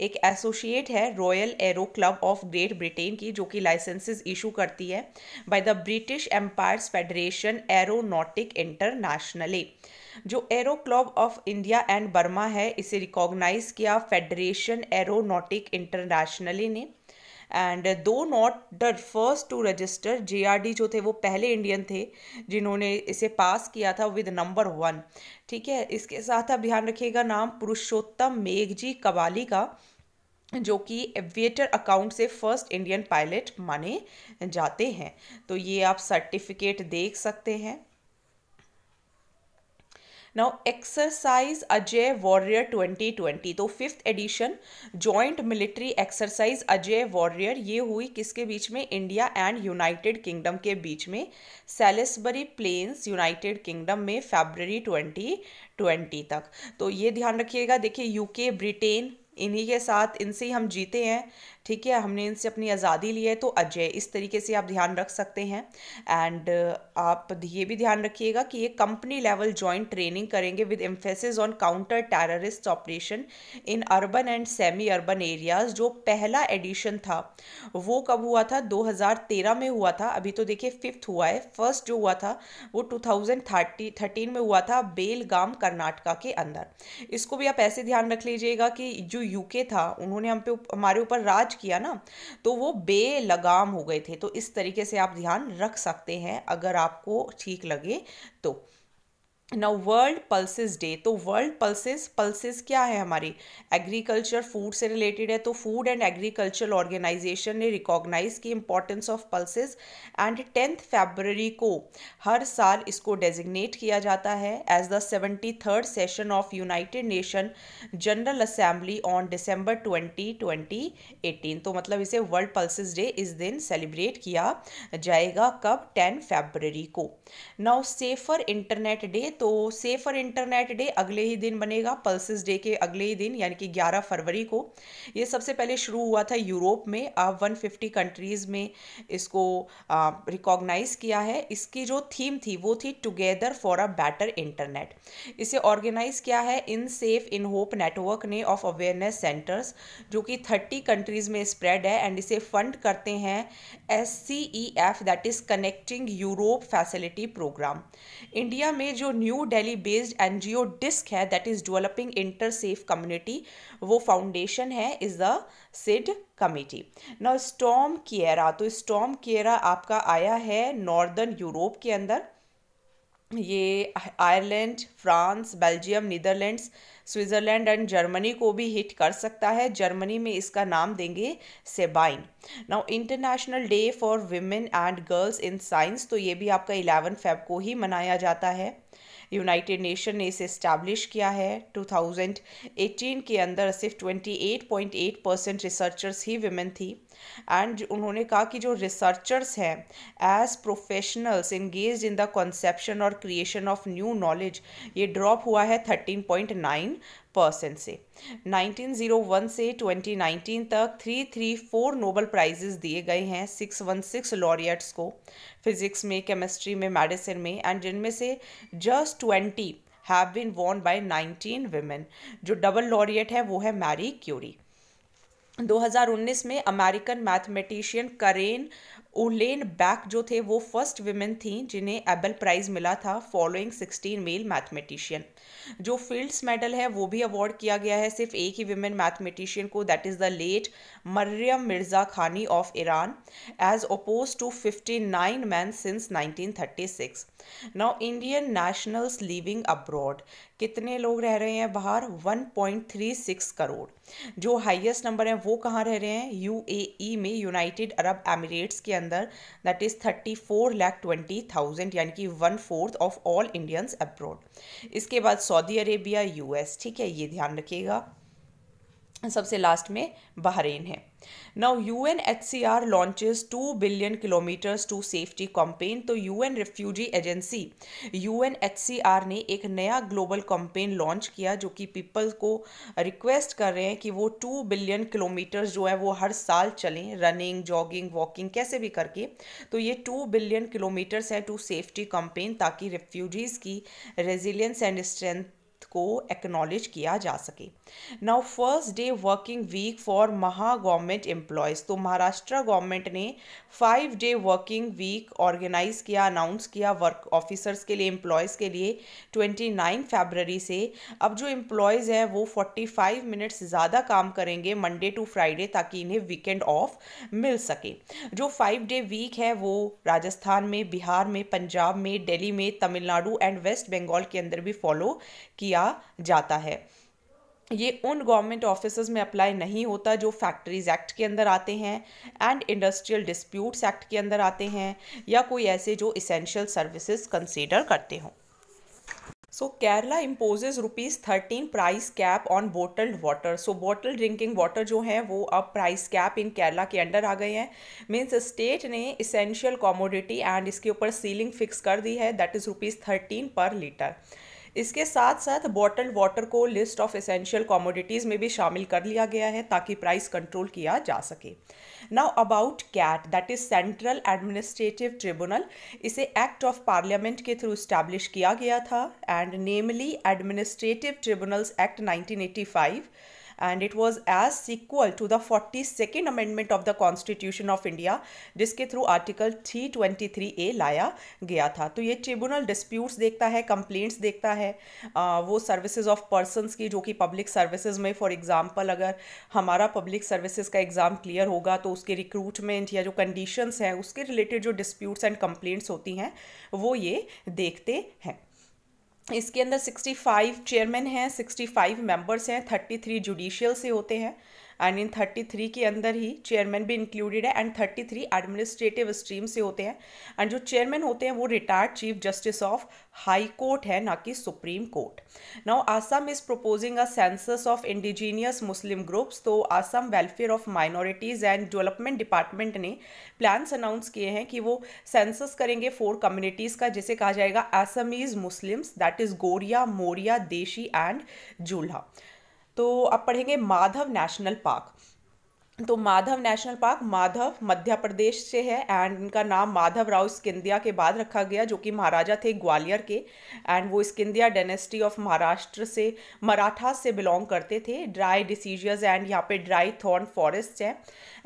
[SPEAKER 1] एक एसोसिएट है Royal Aero Club of Great Britain की जो कि लाइसेंसेज इशू करती है by the British Empire's Federation Aeronautique Internationale जो Aero Club of India and Burma है इसे रिकॉग्नाइज किया फेडरेशन एरोनॉटिक इंटरनेशनली ने and though not the first to register D जो थे वो पहले इंडियन थे जिन्होंने इसे पास किया था विद नंबर वन ठीक है इसके साथ आप ध्यान रखिएगा नाम पुरुषोत्तम मेघजी कवाली का जो कि एविएटर अकाउंट से फर्स्ट इंडियन पायलट माने जाते हैं तो ये आप सर्टिफिकेट देख सकते हैं नाउ एक्सरसाइज अजय वॉरियर 2020 तो fifth edition joint military exercise Ajay warrior ये हुई किसके बीच में इंडिया एंड यूनाइटेड किंगडम के बीच में सेलिसबरी प्लेन्स यूनाइटेड किंगडम में फेबररी 2020 तक तो ये ध्यान रखिएगा देखिए यूके ब्रिटेन इन्हीं के साथ इनसे ही हम जीते हैं ठीक है हमने इनसे अपनी आज़ादी ली है तो अजय इस तरीके से आप ध्यान रख सकते हैं एंड uh, आप ये भी ध्यान रखिएगा कि ये कंपनी लेवल जॉइंट ट्रेनिंग करेंगे with emphasis on counter terrorist operation in urban and semi urban areas जो पहला एडिशन था वो कब हुआ था 2013 में हुआ था अभी तो देखिए फिफ्थ हुआ है फर्स्ट जो हुआ था वो टू थाउजेंड में हुआ था बेलगाम कर्नाटका के अंदर इसको भी आप ऐसे ध्यान रख लीजिएगा कि जो यूके था उन्होंने हम पे हमारे ऊपर राज इलाज किया ना तो वो बेलगाम हो गए थे तो इस तरीके से आप ध्यान रख सकते हैं अगर आपको ठीक लगे तो नाउ वर्ल्ड पल्सेस डे तो वर्ल्ड पल्सेस पल्सेस क्या है हमारी एग्रीकल्चर फूड से रिलेटेड है तो फूड एंड एग्रीकल्चर ऑर्गेनाइजेशन ने रिकॉग्नाइज की importance of pulses and tenth February को हर साल इसको डेजिग्नेट किया जाता है as the seventy third session of United Nation General Assembly on December twenty twenty eighteen तो मतलब इसे वर्ल्ड पल्सेस डे इस दिन सेलिब्रेट किया जाएगा कब टेन फेबररी को नाउ सेफर इंटरनेट डे तो सेफ और इंटरनेट डे अगले ही दिन बनेगा पल्सिस डे के अगले ही दिन यानी कि 11 फरवरी को ये सबसे पहले शुरू हुआ था यूरोप में अब 150 कंट्रीज़ में इसको रिकॉग्नाइज किया है इसकी जो थीम थी वो थी together for a better internet इसे ऑर्गेनाइज किया है Insafe INHOPE network ने ऑफ अवेयरनेस सेंटर्स जो कि थर्टी कंट्रीज़ में स्प्रेड है एंड इसे फंड करते हैं S C E F that is connecting Europe facility programme India में जो new new Delhi based N G O DISC है that is developing inter safe community वो फाउंडेशन है इज़ द सिड कमेटी न storm Ciara तो storm केयरा आपका आया है नॉर्दर्न यूरोप के अंदर ये Ireland France Belgium Netherlands Switzerland and Germany को भी हिट कर सकता है जर्मनी में इसका नाम देंगे Sabine now International Day for Women and Girls in Science तो ये भी आपका 11 फेब को ही मनाया जाता है यूनाइटेड नेशन ने इसे इस्टेब्लिश किया है 2018 के अंदर सिर्फ 28.8 परसेंट रिसर्चर्स ही वीमेन थी एंड उन्होंने कहा कि जो रिसर्चर्स हैं as professionals engage in the conception और क्रिएशन ऑफ न्यू नॉलेज ये ड्रॉप हुआ है 13.9 परसेंट से 1901 से 2019 तक three three four Nobel prizes दिए गए हैं 616 लॉरियट्स को फिजिक्स में केमिस्ट्री में मेडिसिन में एंड जिनमें से just twenty have been won by 19 women जो डबल लॉरियट है वो है मैरी क्यूरी 2019 में अमेरिकन मैथमेटिशियन करेन ओलेन बैक जो थे वो फर्स्ट वीमेन थी जिन्हें एबल प्राइज़ मिला था फॉलोइंग 16 मेल मैथमेटिशियन जो फील्ड्स मेडल है वो भी अवार्ड किया गया है सिर्फ एक ही विमेन मैथमेटिशियन को that is the late Maryam Mirzakhani of Iran as opposed to 59 nineteen thirty 1936. Now Indian nationals living abroad कितने लोग रह रहे हैं बाहर 1.36 करोड़ जो हाईएस्ट नंबर है वो कहाँ रह रहे हैं यूएई e में यूनाइटेड अरब एमिरेट्स के अंदर that is thirty four lakh twenty thousand यानी कि one fourth of all Indians abroad इसके बाद सऊदी अरेबिया यूएस ठीक है ये ध्यान रखिएगा सबसे लास्ट में बहरेन है now U N H C R launches two billion kilometres to safety campaign तो U N refugee agency U N H C R ने एक नया ग्लोबल कॉम्पेन लॉन्च किया जो कि पीपल को रिक्वेस्ट कर रहे हैं कि वो टू बिलियन किलोमीटर्स जो है वो हर साल चलें रनिंग जॉगिंग वॉकिंग कैसे भी करके तो ये टू बिलियन किलोमीटर्स है टू सेफ्टी कॉम्पेन ताकि रेफ्यूजीज़ की रेजिलियंस एंड स्ट्रेंथ को एक्नॉलेज किया जा सके now first day working week for Maha government employees तो महाराष्ट्र गवर्नमेंट ने five day working week organise किया अनाउंस किया वर्क ऑफिसर्स के लिए एम्प्लॉयज़ के लिए ट्वेंटी नाइन फेबररी से अब जो एम्प्लॉयज़ हैं वो फोर्टी फाइव मिनट्स ज़्यादा काम करेंगे मंडे टू फ्राइडे ताकि इन्हें वीकेंड ऑफ मिल सके जो फाइव डे वीक है वो राजस्थान में बिहार में पंजाब में दिल्ली में तमिलनाडु एंड वेस्ट बंगाल के अंदर भी फॉलो किया किया जाता है ये उन गवर्नमेंट ऑफिसर्स में अप्लाई नहीं होता जो फैक्ट्रीज एक्ट के अंदर आते हैं एंड इंडस्ट्रियल डिस्प्यूट्स एक्ट के अंदर आते हैं या कोई ऐसे जो इसेंशियल सर्विसेज कंसिडर करते हों so Kerala imposes rupees thirteen price cap on bottled water so bottle drinking water जो है वो अब प्राइस कैप इन केरला के अंडर आ गए हैं मीन्स स्टेट ने इसेंशियल कॉमोडिटी एंड इसके ऊपर सीलिंग फिक्स कर दी है that is rupees thirteen per litre इसके साथ साथ बॉटल वाटर को लिस्ट ऑफ एसेंशियल कॉमोडिटीज़ में भी शामिल कर लिया गया है ताकि प्राइस कंट्रोल किया जा सके now about CAT that is central administrative tribunal इसे एक्ट ऑफ पार्लियामेंट के थ्रू स्टैब्लिश किया गया था and namely administrative tribunals act 1985 and it was as equal to the forty second amendment of the constitution of India जिसके through article three twenty three A लाया गया था तो ये ट्रिब्यूनल डिस्प्यूट्स देखता है कंप्लेंट्स देखता है आ, वो सर्विसेज ऑफ पर्सनस की जो कि पब्लिक सर्विसेज में फॉर एग्ज़ाम्पल अगर हमारा पब्लिक सर्विसेज का एग्ज़ाम क्लियर होगा तो उसके रिक्रूटमेंट या जो कंडीशंस हैं उसके रिलेटेड जो डिस्प्यूट्स एंड कंप्लेंट्स होती हैं वो ये देखते हैं इसके अंदर 65 चेयरमैन हैं 65 मेंबर्स हैं 33 जुडिशियल से होते हैं एंड इन थर्टी थ्री के अंदर ही चेयरमैन भी इंक्लूडेड है and thirty three administrative stream से होते हैं एंड जो चेयरमैन होते हैं वो retired chief justice of high court है ना कि supreme court now Assam is proposing a census of indigenous Muslim groups तो Assam welfare of minorities and development department ने प्लान्स अनाउंस किए हैं कि वो सेंसस करेंगे फोर कम्युनिटीज़ का जिसे कहा जाएगा Assamese Muslims that is Goriya Moriya Deshi and जूल्हा तो आप पढ़ेंगे माधव नेशनल पार्क तो माधव नेशनल पार्क माधव मध्य प्रदेश से है एंड इनका नाम माधव राव स्किंदिया के बाद रखा गया जो कि महाराजा थे ग्वालियर के एंड वो स्किंदिया डेनेस्टी ऑफ महाराष्ट्र से मराठा से बिलोंग करते थे ड्राई डिसीजियस एंड यहाँ पे ड्राई थॉर्न फॉरेस्ट है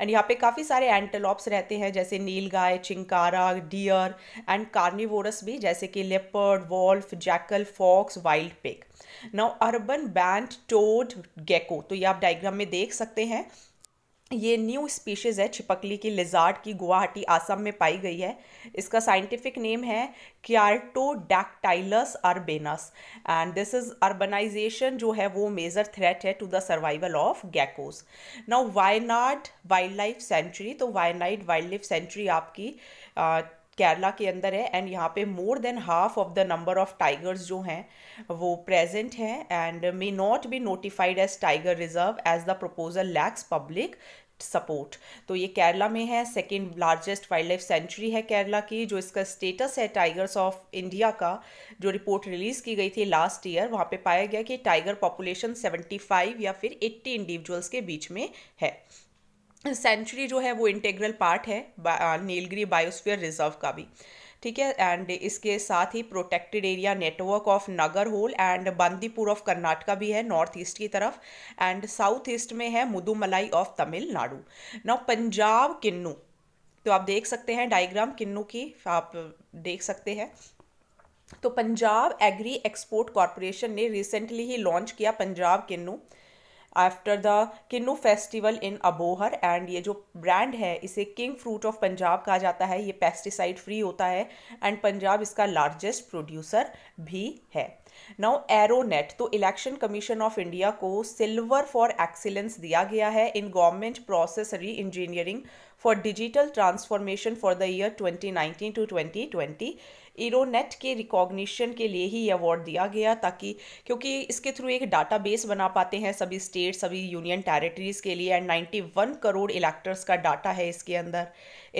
[SPEAKER 1] एंड यहाँ पे काफ़ी सारे एंटेलॉप्स रहते हैं जैसे nilgai chinkara deer and carnivorous भी जैसे कि leopard wolf jackal fox wild pig now urban bent toed gecko तो ये आप डाइग्राम में देख सकते हैं ये न्यू स्पीशीज़ है छिपकली की लिजार्ड की गुवाहाटी आसम में पाई गई है इसका साइंटिफिक नेम है Cyrtodactylus urbanus and this is urbanization जो है वो मेजर थ्रेट है to the survival of geckos now Wayanad wildlife sanctuary तो वायनाइड वाइल्ड लाइफ सेंचुरी आपकी केरला के अंदर है एंड यहाँ पे more than half of the number of tigers जो हैं वो प्रेजेंट हैं and may not be notified as tiger reserve as the proposal lacks public support तो ये केरला में है second largest wildlife sanctuary है केरला की जो इसका स्टेटस है टाइगर्स ऑफ इंडिया का जो रिपोर्ट रिलीज़ की गई थी लास्ट ईयर वहाँ पे पाया गया कि टाइगर पॉपुलेशन 75 या फिर 80 इंडिविजुअल्स के बीच में है सेंचुरी जो है वो इंटेग्रल पार्ट है नीलगिरी बायोस्फीयर रिजर्व का भी ठीक है एंड इसके साथ ही protected area network of Nagarhole and Bandipur of Karnataka भी है नॉर्थ ईस्ट की तरफ एंड साउथ ईस्ट में है मुदुमलाई ऑफ तमिलनाडु नाउ पंजाब किन्नू तो आप देख सकते हैं डायग्राम किन्नू की आप देख सकते हैं तो पंजाब एग्री एक्सपोर्ट कॉरपोरेशन ने रिसेंटली ही लॉन्च किया Punjab Kinnow after the Kinnow festival in Abohar and ये जो ब्रांड है इसे किंग फ्रूट ऑफ पंजाब कहा जाता है ये पेस्टिसाइड फ्री होता है एंड पंजाब इसका लार्जेस्ट प्रोड्यूसर भी है नाउ एरोनेट तो इलेक्शन कमीशन ऑफ इंडिया को सिल्वर फॉर एक्सीलेंस दिया गया है in government process reengineering for digital transformation for the year 2019 to 2020 ERONET के रिकॉग्निशन के लिए ही ये अवार्ड दिया गया ताकि क्योंकि इसके थ्रू एक डाटा बेस बना पाते हैं सभी स्टेट सभी यूनियन टेरिटरीज़ के लिए and ninety one crore electors का डाटा है इसके अंदर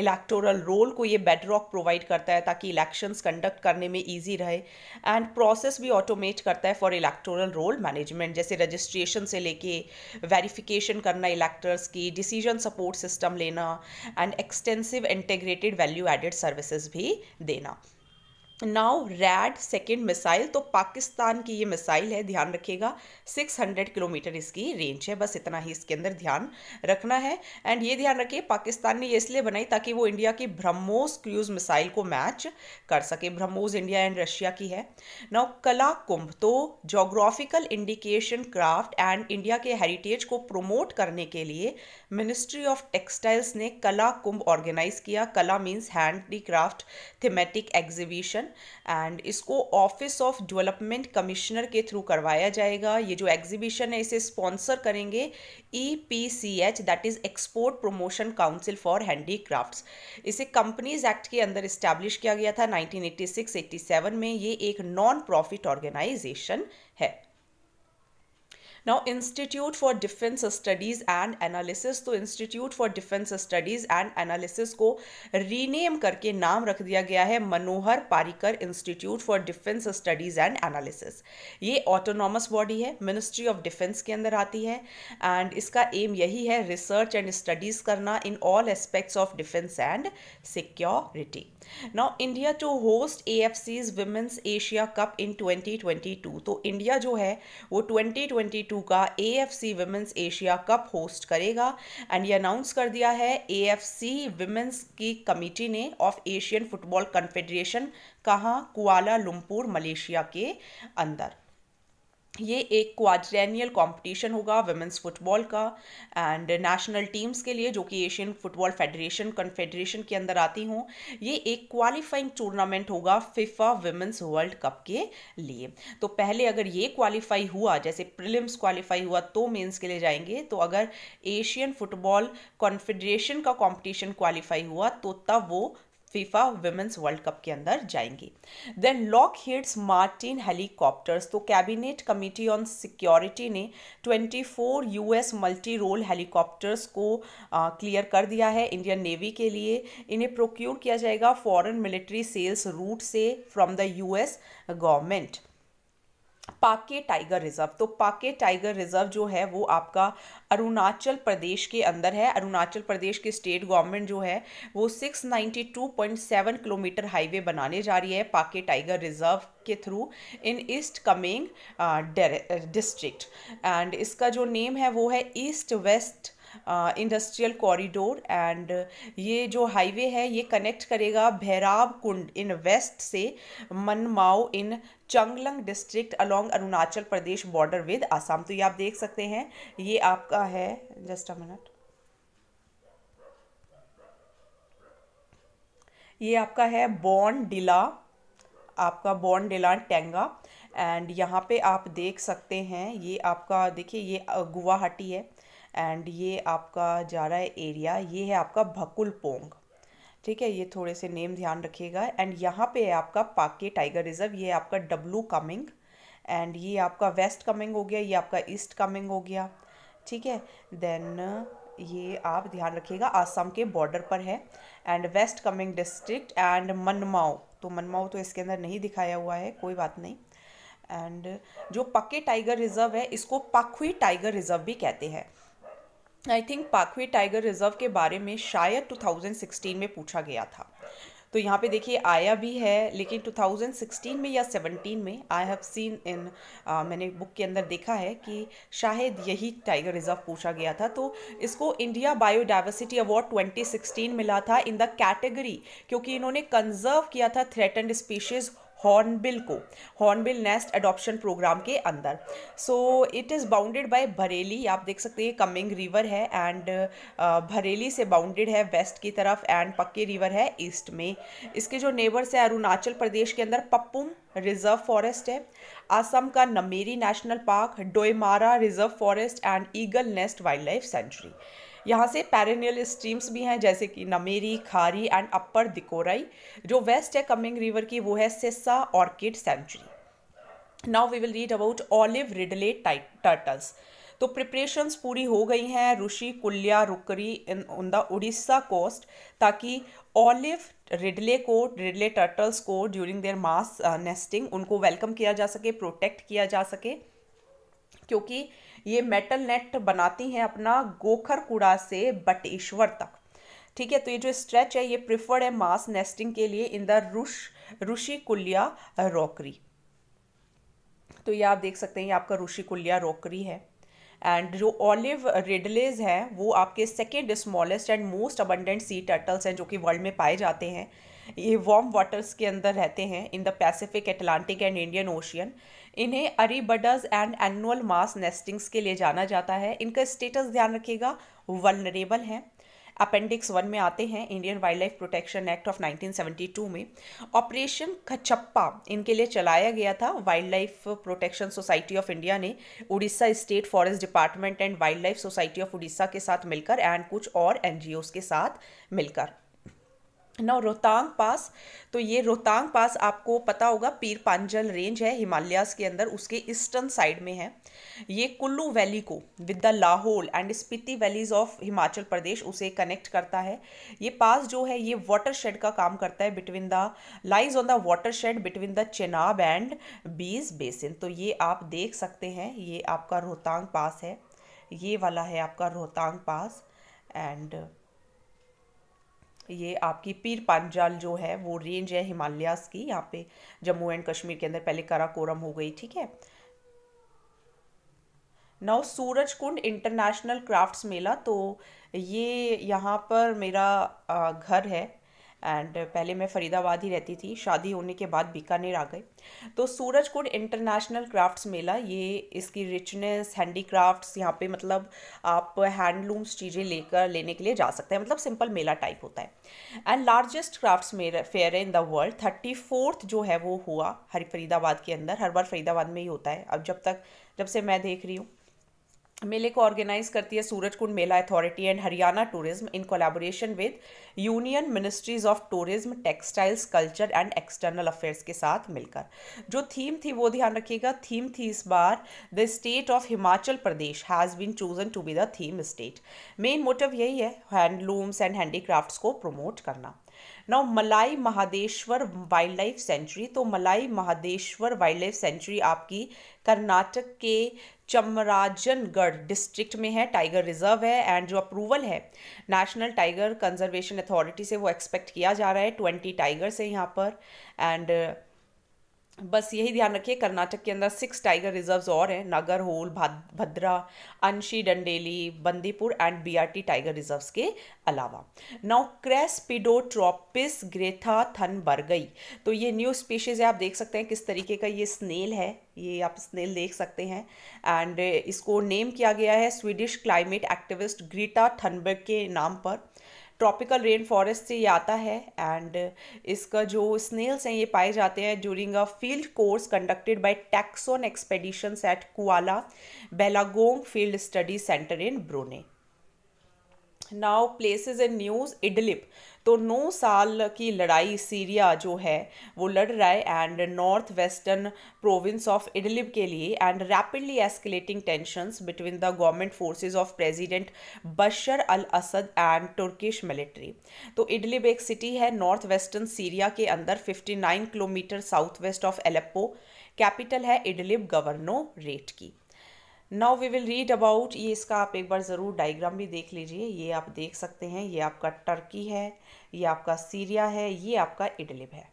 [SPEAKER 1] इलेक्टोरल रोल को ये बेडरॉक प्रोवाइड करता है ताकि इलेक्शंस कंडक्ट करने में ईजी रहे एंड प्रोसेस भी ऑटोमेट करता है फॉर इलेक्टोरल रोल मैनेजमेंट जैसे रजिस्ट्रेशन से लेके वेरिफिकेशन करना इलेक्टर्स की डिसीजन सपोर्ट सिस्टम लेना and extensive integrated value added services भी देना नाउ रैड सेकेंड मिसाइल तो पाकिस्तान की ये मिसाइल है ध्यान रखिएगा 600 किलोमीटर इसकी रेंज है बस इतना ही इसके अंदर ध्यान रखना है एंड ये ध्यान रखिए पाकिस्तान ने ये इसलिए बनाई ताकि वो इंडिया की ब्रह्मोस क्रूज मिसाइल को मैच कर सके ब्रह्मोस इंडिया एंड रशिया की है नाउ कला कुंभ तो geographical indication craft and India के हेरिटेज को प्रोमोट करने के लिए मिनिस्ट्री ऑफ टेक्सटाइल्स ने कला कुंभ ऑर्गेनाइज किया Kala means handicraft thematic exhibition and इसको ऑफिस ऑफ डेवलपमेंट कमिश्नर के थ्रू करवाया जाएगा ये जो एग्जीबिशन है इसे स्पॉन्सर करेंगे E P C H that is export promotion council for handicrafts इसे कंपनीज एक्ट के अंदर इस्टेब्लिश किया गया था एट्टी सेवन में ये एक नॉन प्रॉफिट ऑर्गेनाइजेशन है now institute for defence studies and analysis तो institute for defence studies and analysis को रीनेम करके नाम रख दिया गया है Manohar Parrikar institute for defence studies and analysis ये ऑटोनॉमस बॉडी है मिनिस्ट्री ऑफ डिफेंस के अंदर आती है एंड इसका एम यही है रिसर्च एंड स्टडीज़ करना in all aspects of defence and security now India to host A F C's women's Asia cup in 2022 तो इंडिया जो है वो 2022 का A F C women's Asia cup host करेगा एंड ये अनाउंस कर दिया है ए एफ सी वुमेंस की कमेटी ने ऑफ एशियन फुटबॉल कन्फेडरेशन कहाँ कुआला लुमपुर मलेशिया के अंदर ये एक क्वाड्रेनियल कंपटीशन होगा वेमेंस फुटबॉल का एंड नेशनल टीम्स के लिए जो कि एशियन फुटबॉल फेडरेशन कन्फेडरेशन के अंदर आती हूँ ये एक क्वालिफाइंग टूर्नामेंट होगा फिफा वुमेंस वर्ल्ड कप के लिए तो पहले अगर ये क्वालिफाई हुआ जैसे प्रिलिम्स क्वालिफाई हुआ तो मेंस के लिए जाएंगे तो अगर एशियन फुटबॉल कॉन्फेडरेशन का कॉम्पिटिशन क्वालिफाई हुआ तो तब वो फीफा वुमेन्स वर्ल्ड कप के अंदर जाएंगी then Lockheed Martin helicopters तो कैबिनेट कमेटी ऑन सिक्योरिटी ने 24 यूएस मल्टी रोल हेलीकॉप्टर्स को क्लियर कर दिया है इंडियन नेवी के लिए इन्हें प्रोक्योर किया जाएगा फॉरेन मिलिट्री सेल्स रूट से from the US government Pakke tiger reserve तो पाके टाइगर रिज़र्व जो है वो आपका अरुणाचल प्रदेश के अंदर है अरुणाचल प्रदेश की स्टेट गवर्नमेंट जो है वो 692.7 किलोमीटर हाईवे बनाने जा रही है पाके टाइगर रिज़र्व के through in East Kameng district and इसका जो नेम है वो है east west industrial corridor and ये जो हाईवे है ये कनेक्ट करेगा भैराव कुंड इन वेस्ट से Manmao in Changlang district along Arunachal Pradesh border with Assam तो ये आप देख सकते हैं ये आपका है जस्ट अ मिनट ये आपका है बॉन डिला आपका बॉन डिला टेंगा एंड यहाँ पे आप देख सकते हैं ये आपका देखिए ये गुवाहाटी है एंड ये आपका जा रहा है एरिया ये है आपका भकुल पोंग ठीक है ये थोड़े से नेम ध्यान रखिएगा एंड यहाँ पे है आपका पाके टाइगर रिजर्व ये आपका डब्लू कमिंग एंड ये आपका वेस्ट कमिंग हो गया ये आपका ईस्ट कमिंग हो गया ठीक है देन ये आप ध्यान रखिएगा आसाम के बॉर्डर पर है and west Kameng district and Manmao तो मनमाओ तो इसके अंदर नहीं दिखाया हुआ है कोई बात नहीं एंड जो पक्के टाइगर रिजर्व है इसको पाखुई टाइगर रिजर्व भी कहते हैं I think Pakke tiger reserve के बारे में शायद 2016 में पूछा गया था तो यहाँ पे देखिए आया भी है लेकिन 2016 में या 17 में आई हैव सीन इन मैंने बुक के अंदर देखा है कि शायद यही टाइगर रिजर्व पूछा गया था तो इसको इंडिया बायोडाइवर्सिटी अवार्ड 2016 मिला था इन द कैटेगरी क्योंकि इन्होंने कंजर्व किया था थ्रेटेंड स्पीशीज़ हॉर्नबिल को हॉर्नबिल नेस्ट अडॉप्शन प्रोग्राम के अंदर so it is bounded by Bhareli आप देख सकते हैं कमिंग रिवर है एंड बरेली से बाउंडेड है वेस्ट की तरफ एंड पक्के रिवर है ईस्ट में इसके जो नेबर्स हैं अरुणाचल प्रदेश के अंदर पप्पुम रिजर्व फॉरेस्ट है आसम का Nameri national park Doimara reserve forest and eagle nest wildlife sanctuary यहाँ से पैरेनियल स्ट्रीम्स भी हैं जैसे कि नमेरी खारी एंड अपर दिकोराई जो वेस्ट है कमिंग रिवर की वो है Sessa orchid sanctuary now we will read about olive ridley turtles तो प्रिपरेशंस पूरी हो गई हैं ऋषि कुल्या रुकरी इन उन द उड़ीसा कोस्ट ताकि ऑलिव रिडले को रिडले टर्टल्स को ड्यूरिंग देयर मास नेस्टिंग उनको वेलकम किया जा सके प्रोटेक्ट किया जा सके क्योंकि ये मेटल नेट बनाती हैं अपना कूड़ा से बटेश्वर तक ठीक है तो ये जो स्ट्रेच है ये प्रिफर्ड है मास नेस्टिंग के लिए इन द रुश कुल्या रोकरी तो ये आप देख सकते हैं ये आपका ऋषिकुल्या रोकरी है एंड जो ऑलिव रेडलेज हैं वो आपके second smallest and most abundant sea turtles हैं जो कि वर्ल्ड में पाए जाते हैं ये वार्म वाटर्स के अंदर रहते हैं in the Pacific Atlantic and Indian ocean इन्हें बडर्स एंड एनुअल मास नेस्टिंग्स के लिए जाना जाता है इनका स्टेटस ध्यान रखिएगा वलनरेबल हैं अपेंडिक्स वन में आते हैं Indian wild life protection act of 1972 में ऑपरेशन खचप्पा इनके लिए चलाया गया था wild life protection society of India ने Orissa state forest department and wildlife society of Orissa के साथ मिलकर एंड कुछ और एन के साथ मिलकर नौ रोहतांग पास तो ये रोहतांग पास आपको पता होगा पीर पांजल रेंज है हिमालयास के अंदर उसके ईस्टर्न साइड में है ये कुल्लू वैली को with the Lahaul and Spiti valleys of Himachal Pradesh उसे कनेक्ट करता है ये पास जो है ये वाटर शेड का काम करता है between the lies on the watershed between the Chenab and Beas basin तो ये आप देख सकते हैं ये आपका रोहतांग पास है ये वाला है आपका रोहतांग पास एंड ये आपकी पीर पांचाल जो है वो रेंज है हिमालयास की यहाँ पे जम्मू एंड कश्मीर के अंदर पहले कराकोरम हो गई ठीक है नौ सूरज कुंड इंटरनेशनल क्राफ्ट्स मेला तो ये यहाँ पर मेरा घर है एंड uh, पहले मैं फरीदाबाद ही रहती थी शादी होने के बाद बीकानेर आ गए तो कुंड इंटरनेशनल क्राफ्ट्स मेला ये इसकी रिचनेस हैंडी क्राफ्ट्स यहाँ पे मतलब आप हैंडलूम्स चीज़ें लेकर लेने के लिए जा सकते हैं मतलब सिंपल मेला टाइप होता है एंड लार्जेस्ट क्राफ्ट्स फेयर है in the world thirty fourth जो है वो हुआ हर फरीदाबाद के अंदर हर बार फरीदाबाद में ही होता है अब जब तक जब से मैं देख रही हूँ मेले को ऑर्गेनाइज करती है Surajkund mela authority and Haryana tourism in collaboration with union ministries of tourism textiles culture and external affairs के साथ मिलकर जो थीम थी वो ध्यान रखिएगा थीम थी इस बार the state of Himachal Pradesh has been chosen to be the theme state main motive यही है हैंडलूम्स एंड हैंडीक्राफ्ट को प्रमोट करना now Malai Mahadeshwara wild wildlife sanctuary तो मलाई महादेश्वर वाइल्ड लाइफ सेंचुरी आपकी कर्नाटक के चमराजनगढ़ डिस्ट्रिक्ट में है टाइगर रिजर्व है एंड जो अप्रूवल है नेशनल टाइगर कंजर्वेशन अथॉरिटी से वो एक्सपेक्ट किया जा रहा है ट्वेंटी टाइगर से यहाँ पर एंड बस यही ध्यान रखिए कर्नाटक के अंदर सिक्स टाइगर रिजर्व्स और हैं Nagarhole Bhadra Anshi Dandeli Bandipur and BRT tiger reserves के अलावा नाउ क्रेस्पिडोट्रोपिस ग्रेथा थनबर्गई तो ये न्यू स्पीशीज़ है आप देख सकते हैं किस तरीके का ये स्नेल है ये आप स्नेल देख सकते हैं एंड इसको नेम किया गया है Swedish climate activist Greta Thunberg के नाम पर ट्रॉपिकल रेन फॉरेस्ट से ये आता है एंड इसका जो स्नेल्स हैं ये पाए जाते हैं during a field course conducted by Taxon Expedition at Kuala Belalong field study centre in Brunei now places in news Idlib तो नौ साल की लड़ाई सीरिया जो है वो लड़ रहा है and north western province of Idlib के लिए and rapidly escalating tensions between the government forces of president Bashar al Assad and Turkish military तो इडलिब एक सिटी है नॉर्थ वेस्टर्न सीरिया के अंदर 59 kilometre south west of Aleppo capital है Idlib rate की now we will read about ये इसका आप एक बार ज़रूर डायग्राम भी देख लीजिए ये आप देख सकते हैं ये आपका टर्की है ये आपका सीरिया है ये आपका इडलिब है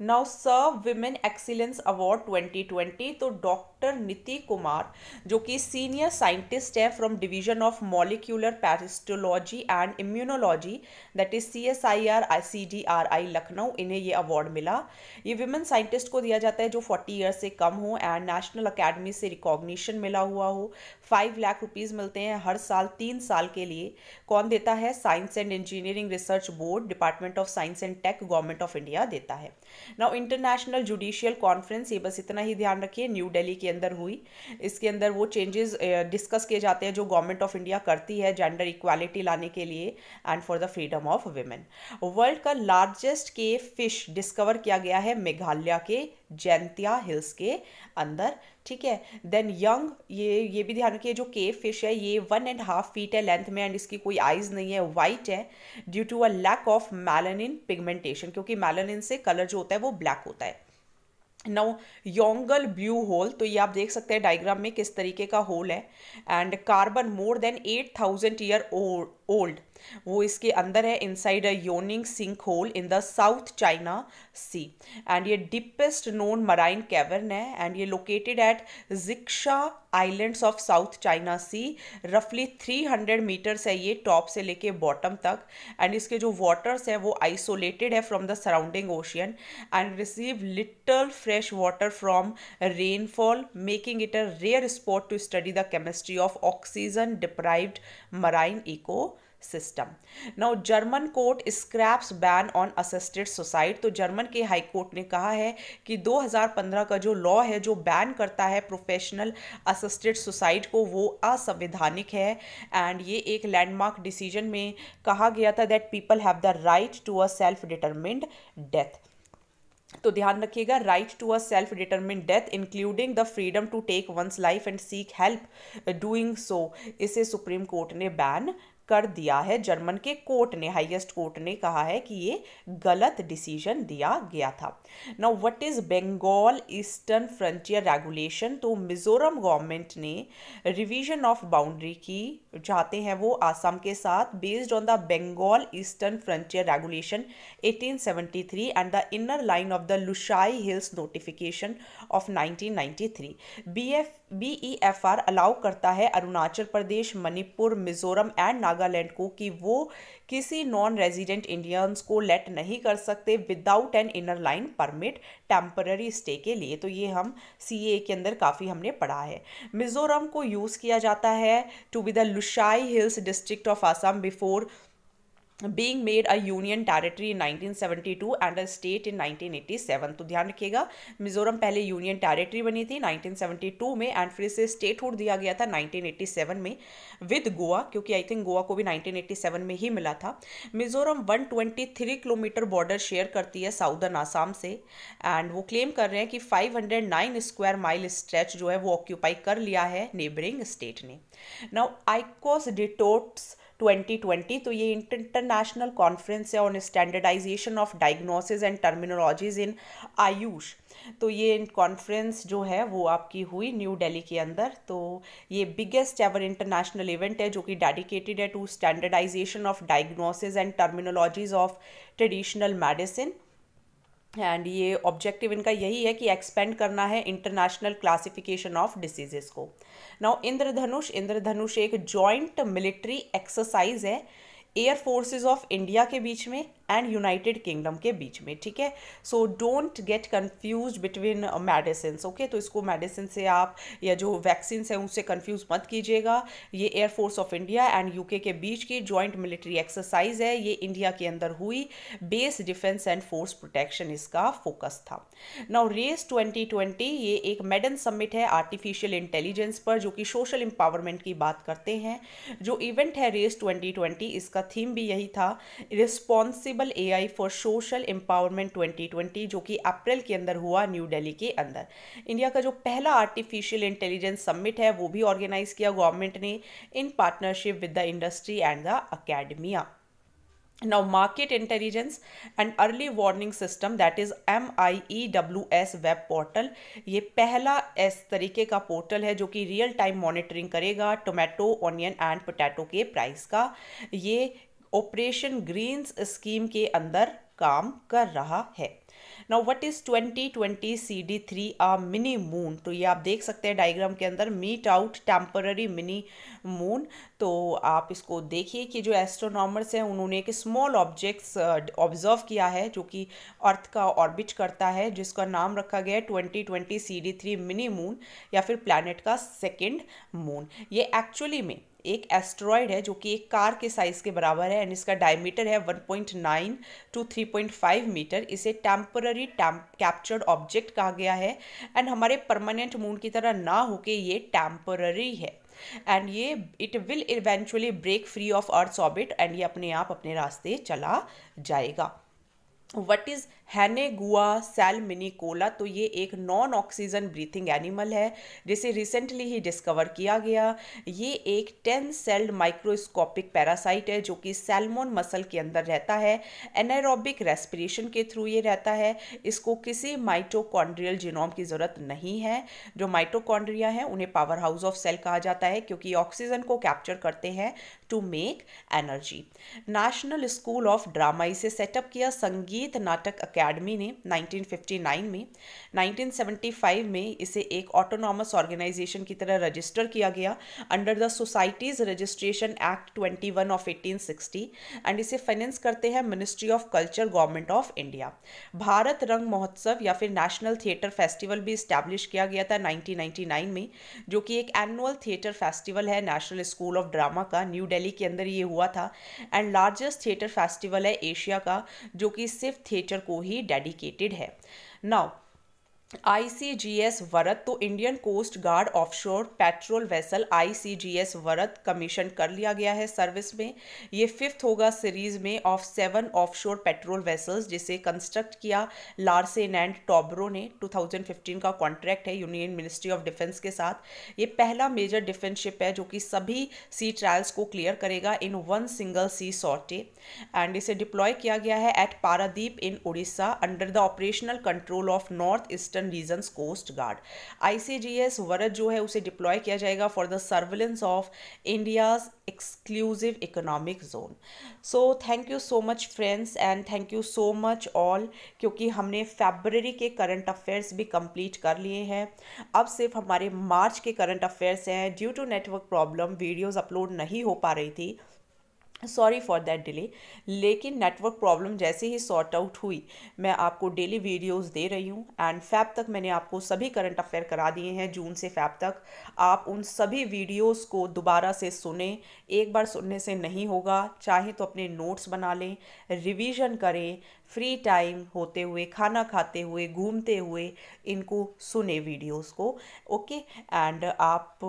[SPEAKER 1] now SERB women excellence award 2020 तो डॉक्टर नीति कुमार जो कि सीनियर साइंटिस्ट है from division of molecular parasitology and immunology that is C S I R I C D R I Lucknow इन्हें ये अवार्ड मिला ये विमेन साइंटिस्ट को दिया जाता है जो 40 ईयर्स से कम हो एंड नेशनल अकेडमी से रिकॉग्निशन मिला हुआ हो फाइव लाख रुपीज़ मिलते हैं हर साल तीन साल के लिए कौन देता है science and engineering research board department of science and tech government of India देता है नाउ इंटरनेशनल जुडिशियल कॉन्फ्रेंस ये बस इतना ही ध्यान रखिए न्यू दिल्ली के अंदर हुई इसके अंदर वो चेंजेस डिस्कस किए जाते हैं जो गवर्नमेंट ऑफ इंडिया करती है जेंडर इक्वालिटी लाने के लिए and for the freedom of women world का लार्जेस्ट के फिश डिस्कवर किया गया है मेघालय के जैंतिया हिल्स के अंदर ठीक है देन यंग ये ये भी ध्यान रखिए जो के फिश है ये वन एंड हाफ फीट है लेंथ में एंड इसकी कोई आइज़ नहीं है वाइट है due to a lack of melanin pigmentation क्योंकि मैलानिन से कलर जो होता है वो ब्लैक होता है नाउ योंगल ब्लू होल तो ये आप देख सकते हैं डायग्राम में किस तरीके का होल है and carbon more than eight thousand year old वो इसके अंदर है inside a Yongle sink hole in the South China Sea and ये डिपेस्ट नोन मराइन कैवर्न है एंड ये located at Xisha islands of South China Sea रफली 300 metres है ये टॉप से लेके बॉटम तक एंड इसके जो वाटर्स है वो आइसोलेटेड है from the surrounding ocean and receive little fresh water from rainfall making it a rare spot to study the chemistry of oxygen deprived marine ecosystem now German court scraps ban on assisted suicide तो German के high court ने कहा है कि 2015 का जो law है जो बैन करता है प्रोफेशनल असिस्टेड सुसाइड को वो असंवैधानिक है एंड ये एक लैंडमार्क डिसीजन में कहा गया था that people have the right to a self determined death तो ध्यान रखिएगा right to a self determine death including the freedom to take one's life and seek help doing so इसे सुप्रीम कोर्ट ने ban कर दिया है German के court ने हाईएस्ट कोर्ट ने कहा है कि ये गलत डिसीजन दिया गया था now what is Bengal eastern frontier regulation तो मिज़ोरम गवर्नमेंट ने रिवीजन ऑफ बाउंड्री की चाहते हैं वो आसाम के साथ based on the Bengal eastern frontier regulation 1873 and the inner line of the Lushai hills notification of 1993 BF BEFR allow करता है अरुणाचल प्रदेश मणिपुर मिज़ोरम एंड नागालैंड को कि वो किसी नॉन रेजिडेंट इंडियंस को लेट नहीं कर सकते without an inner line permit temporary stay के लिए तो ये हम सी ए के अंदर काफ़ी हमने पढ़ा है मिज़ोरम को यूज़ किया जाता है to be the Lushai hills district of Assam before being made a union territory in 1972 and a state in 1987 तो ध्यान रखिएगा मिजोरम पहले यूनियन टेरेटरी बनी थी 1972 में एंड फिर इसे स्टेटहुड दिया गया था 1987 में विद गोवा क्योंकि आई थिंक गोवा को भी 1987 में ही मिला था मिजोरम 123 किलोमीटर बॉर्डर शेयर करती है साउदर्न आसाम से एंड वो क्लेम कर रहे हैं कि 509 स्क्वायर माइल स्ट्रेच जो है वो ऑक्यूपाई कर लिया है नेबरिंग स्टेट ने नाउ आइकोस डिटोट्स 2020 तो ये इंटरनेशनल कॉन्फ्रेंस है on standardisation of diagnosis and terminologies in AYUSH तो ये कॉन्फ्रेंस जो है वो आपकी हुई न्यू दिल्ली के अंदर तो ये बिगेस्ट एवर इंटरनेशनल इवेंट है जो कि डेडिकेटेड है to standardisation of diagnosis and terminologies of traditional medicine and ये ऑब्जेक्टिव इनका यही है कि एक्सपेंड करना है इंटरनेशनल क्लासिफिकेशन ऑफ डिसीजेस को नाउ इंद्रधनुष इंद्रधनुष एक जॉइंट मिलिट्री एक्सरसाइज है एयर फोर्सेस ऑफ इंडिया के बीच में एंड यूनाइटेड किंगडम के बीच में ठीक है so don't get confuse between medicine okay तो इसको मेडिसिन से आप या जो वैक्सीन है उनसे कन्फ्यूज मत कीजिएगा ये air force of India and UK के बीच की ज्वाइंट मिलिट्री एक्सरसाइज है ये इंडिया के अंदर हुई base defence and force protection इसका फोकस था नाउ रेस 2020 ये एक मेडन समिट है आर्टिफिशियल इंटेलिजेंस पर जो कि सोशल एम्पावरमेंट की बात करते हैं जो इवेंट है रेस 2020 इसका थीम भी यही था responsive A I for social empowerment 2020 जो कि अप्रैल के अंदर हुआ न्यू दिल्ली के अंदर इंडिया का जो पहला आर्टिफिशियल इंटेलिजेंस समिट है वो भी ऑर्गेनाइज किया गवर्नमेंट ने in partnership with the industry and the academia now market intelligence and early warning system that is M I E W S web portal ये पहला इस तरीके का पोर्टल है जो कि रियल टाइम मॉनिटरिंग करेगा टोमेटो ऑनियन एंड पोटैटो के प्राइस का ये ऑपरेशन ग्रीन्स स्कीम के अंदर काम कर रहा है now what is 2020 C D three a mini moon तो ये आप देख सकते हैं डायग्राम के अंदर meet out temporary mini moon तो आप इसको देखिए कि जो एस्ट्रोनॉमर्स हैं उन्होंने एक स्मॉल ऑब्जेक्ट्स ऑब्जर्व किया है जो कि अर्थ का ऑर्बिट करता है जिसका नाम रखा गया है twenty twenty C D three mini moon या फिर प्लानट का सेकेंड मून ये एक्चुअली में एक एस्ट्रॉयड है जो कि एक कार के साइज़ के बराबर है एंड इसका डायमीटर है 1.9 टू 3.5 मीटर इसे टेम्पररी कैप्चर्ड ऑब्जेक्ट कहा गया है एंड हमारे परमानेंट मून की तरह ना होके ये टेम्पररी है एंड ये it will eventually break free of earth orbit and ये अपने आप अपने रास्ते चला जाएगा वट इज़ हैनेगुआ मिनिकोला तो ये एक नॉन ऑक्सीजन ब्रीथिंग एनिमल है जिसे रिसेंटली ही डिस्कवर किया गया ये एक टेन सेल्ड माइक्रोस्कोपिक पैरासाइट है जो कि सैलमोन मसल के अंदर रहता है एनारोबिक रेस्पिरेशन के थ्रू ये रहता है इसको किसी माइटोकॉन्ड्रियल जिनोम की ज़रूरत नहीं है जो माइटोकॉन्ड्रिया है उन्हें पावर हाउस ऑफ सेल कहा जाता है क्योंकि ऑक्सीजन को कैप्चर करते हैं to make energy national school of drama इसे सेटअप किया संगीत नाटक अकेडमी ने 1959 में 1975 में इसे एक ऑटोनॉमस ऑर्गेनाइजेशन की तरह रजिस्टर किया गया under the societies registration act 21 of 1860 and इसे फाइनेंस करते हैं ministry of culture government of India Bharat Rang Mahotsav या फिर नेशनल थिएटर फेस्टिवल भी इस्टेब्लिश किया गया था नाइनटीन में जो कि एक एनुअल थिएटर फेस्टिवल है नेशनल स्कूल ऑफ ड्रामा का न्यू डेली के अंदर ये हुआ था एंड लार्जेस्ट थिएटर फेस्टिवल है एशिया का जो कि सिर्फ थिएटर को ही डेडिकेटेड है नाउ आईसीजीएस वरत तो Indian coast guard offshore patrol vessel ICGS Varad commission कर लिया गया है सर्विस में ये फिफ्थ होगा सीरीज़ में of seven offshore patrol vessels जिसे कंस्ट्रक्ट किया लार्सेन एंड टॉबरो ने 2015 का कॉन्ट्रैक्ट है यूनियन मिनिस्ट्री ऑफ डिफेंस के साथ ये पहला मेजर डिफेंस शिप है जो कि सभी सी ट्रायल्स को क्लियर करेगा in one single sea sortie and इसे डिप्लॉय किया गया है at Paradip in Orissa under the operational control of north eastern eastern region coast guard ICGS Varad जो है उसे डिप्लॉय किया जाएगा for the surveillance of India's exclusive economic zone so thank you so much friends and thank you so much all क्योंकि हमने February के current affairs भी complete कर लिए हैं अब सिर्फ हमारे मार्च के करंट अफेयर्स हैं due to network problem videos upload नहीं हो पा रही थी सॉरी फॉर दैट डिले लेकिन नेटवर्क प्रॉब्लम जैसे ही सॉर्ट आउट हुई मैं आपको डेली वीडियोस दे रही हूँ एंड फैब तक मैंने आपको सभी करंट अफेयर करा दिए हैं जून से फैब तक आप उन सभी वीडियोस को दोबारा से सुने एक बार सुनने से नहीं होगा चाहे तो अपने नोट्स बना लें रिवीजन करें फ्री टाइम होते हुए खाना खाते हुए घूमते हुए इनको सुने वीडियोस को ओके एंड आप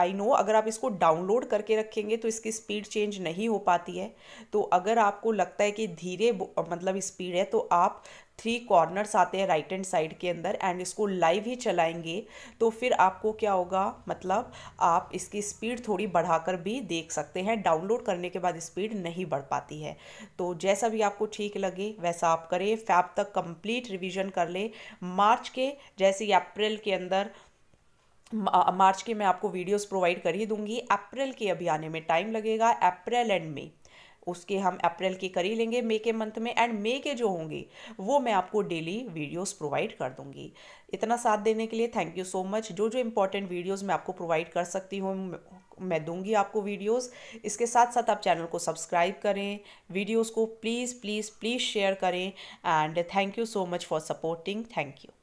[SPEAKER 1] आई नो अगर आप इसको डाउनलोड करके रखेंगे तो इसकी स्पीड चेंज नहीं हो पाती है तो अगर आपको लगता है कि धीरे मतलब स्पीड है तो आप थ्री कॉर्नर्स आते हैं राइट एंड साइड के अंदर एंड इसको लाइव ही चलाएंगे तो फिर आपको क्या होगा मतलब आप इसकी स्पीड थोड़ी बढ़ाकर भी देख सकते हैं डाउनलोड करने के बाद स्पीड नहीं बढ़ पाती है तो जैसा भी आपको ठीक लगे वैसा आप करें फैब तक कंप्लीट रिवीजन कर ले मार्च के जैसे अप्रैल के अंदर मार्च के मैं आपको वीडियोस प्रोवाइड कर ही दूंगी अप्रैल के अभी आने में टाइम लगेगा अप्रैल एंड मई उसके हम अप्रैल के करी लेंगे मई के मंथ में एंड मई के जो होंगे वो मैं आपको डेली वीडियोस प्रोवाइड कर दूंगी इतना साथ देने के लिए थैंक यू सो मच जो जो इम्पोर्टेंट वीडियोस मैं आपको प्रोवाइड कर सकती हूँ मैं दूंगी आपको वीडियोस इसके साथ साथ आप चैनल को सब्सक्राइब करें वीडियोस को प्लीज़ प्लीज़ प्लीज़ शेयर करें and thank you so much for supporting thank you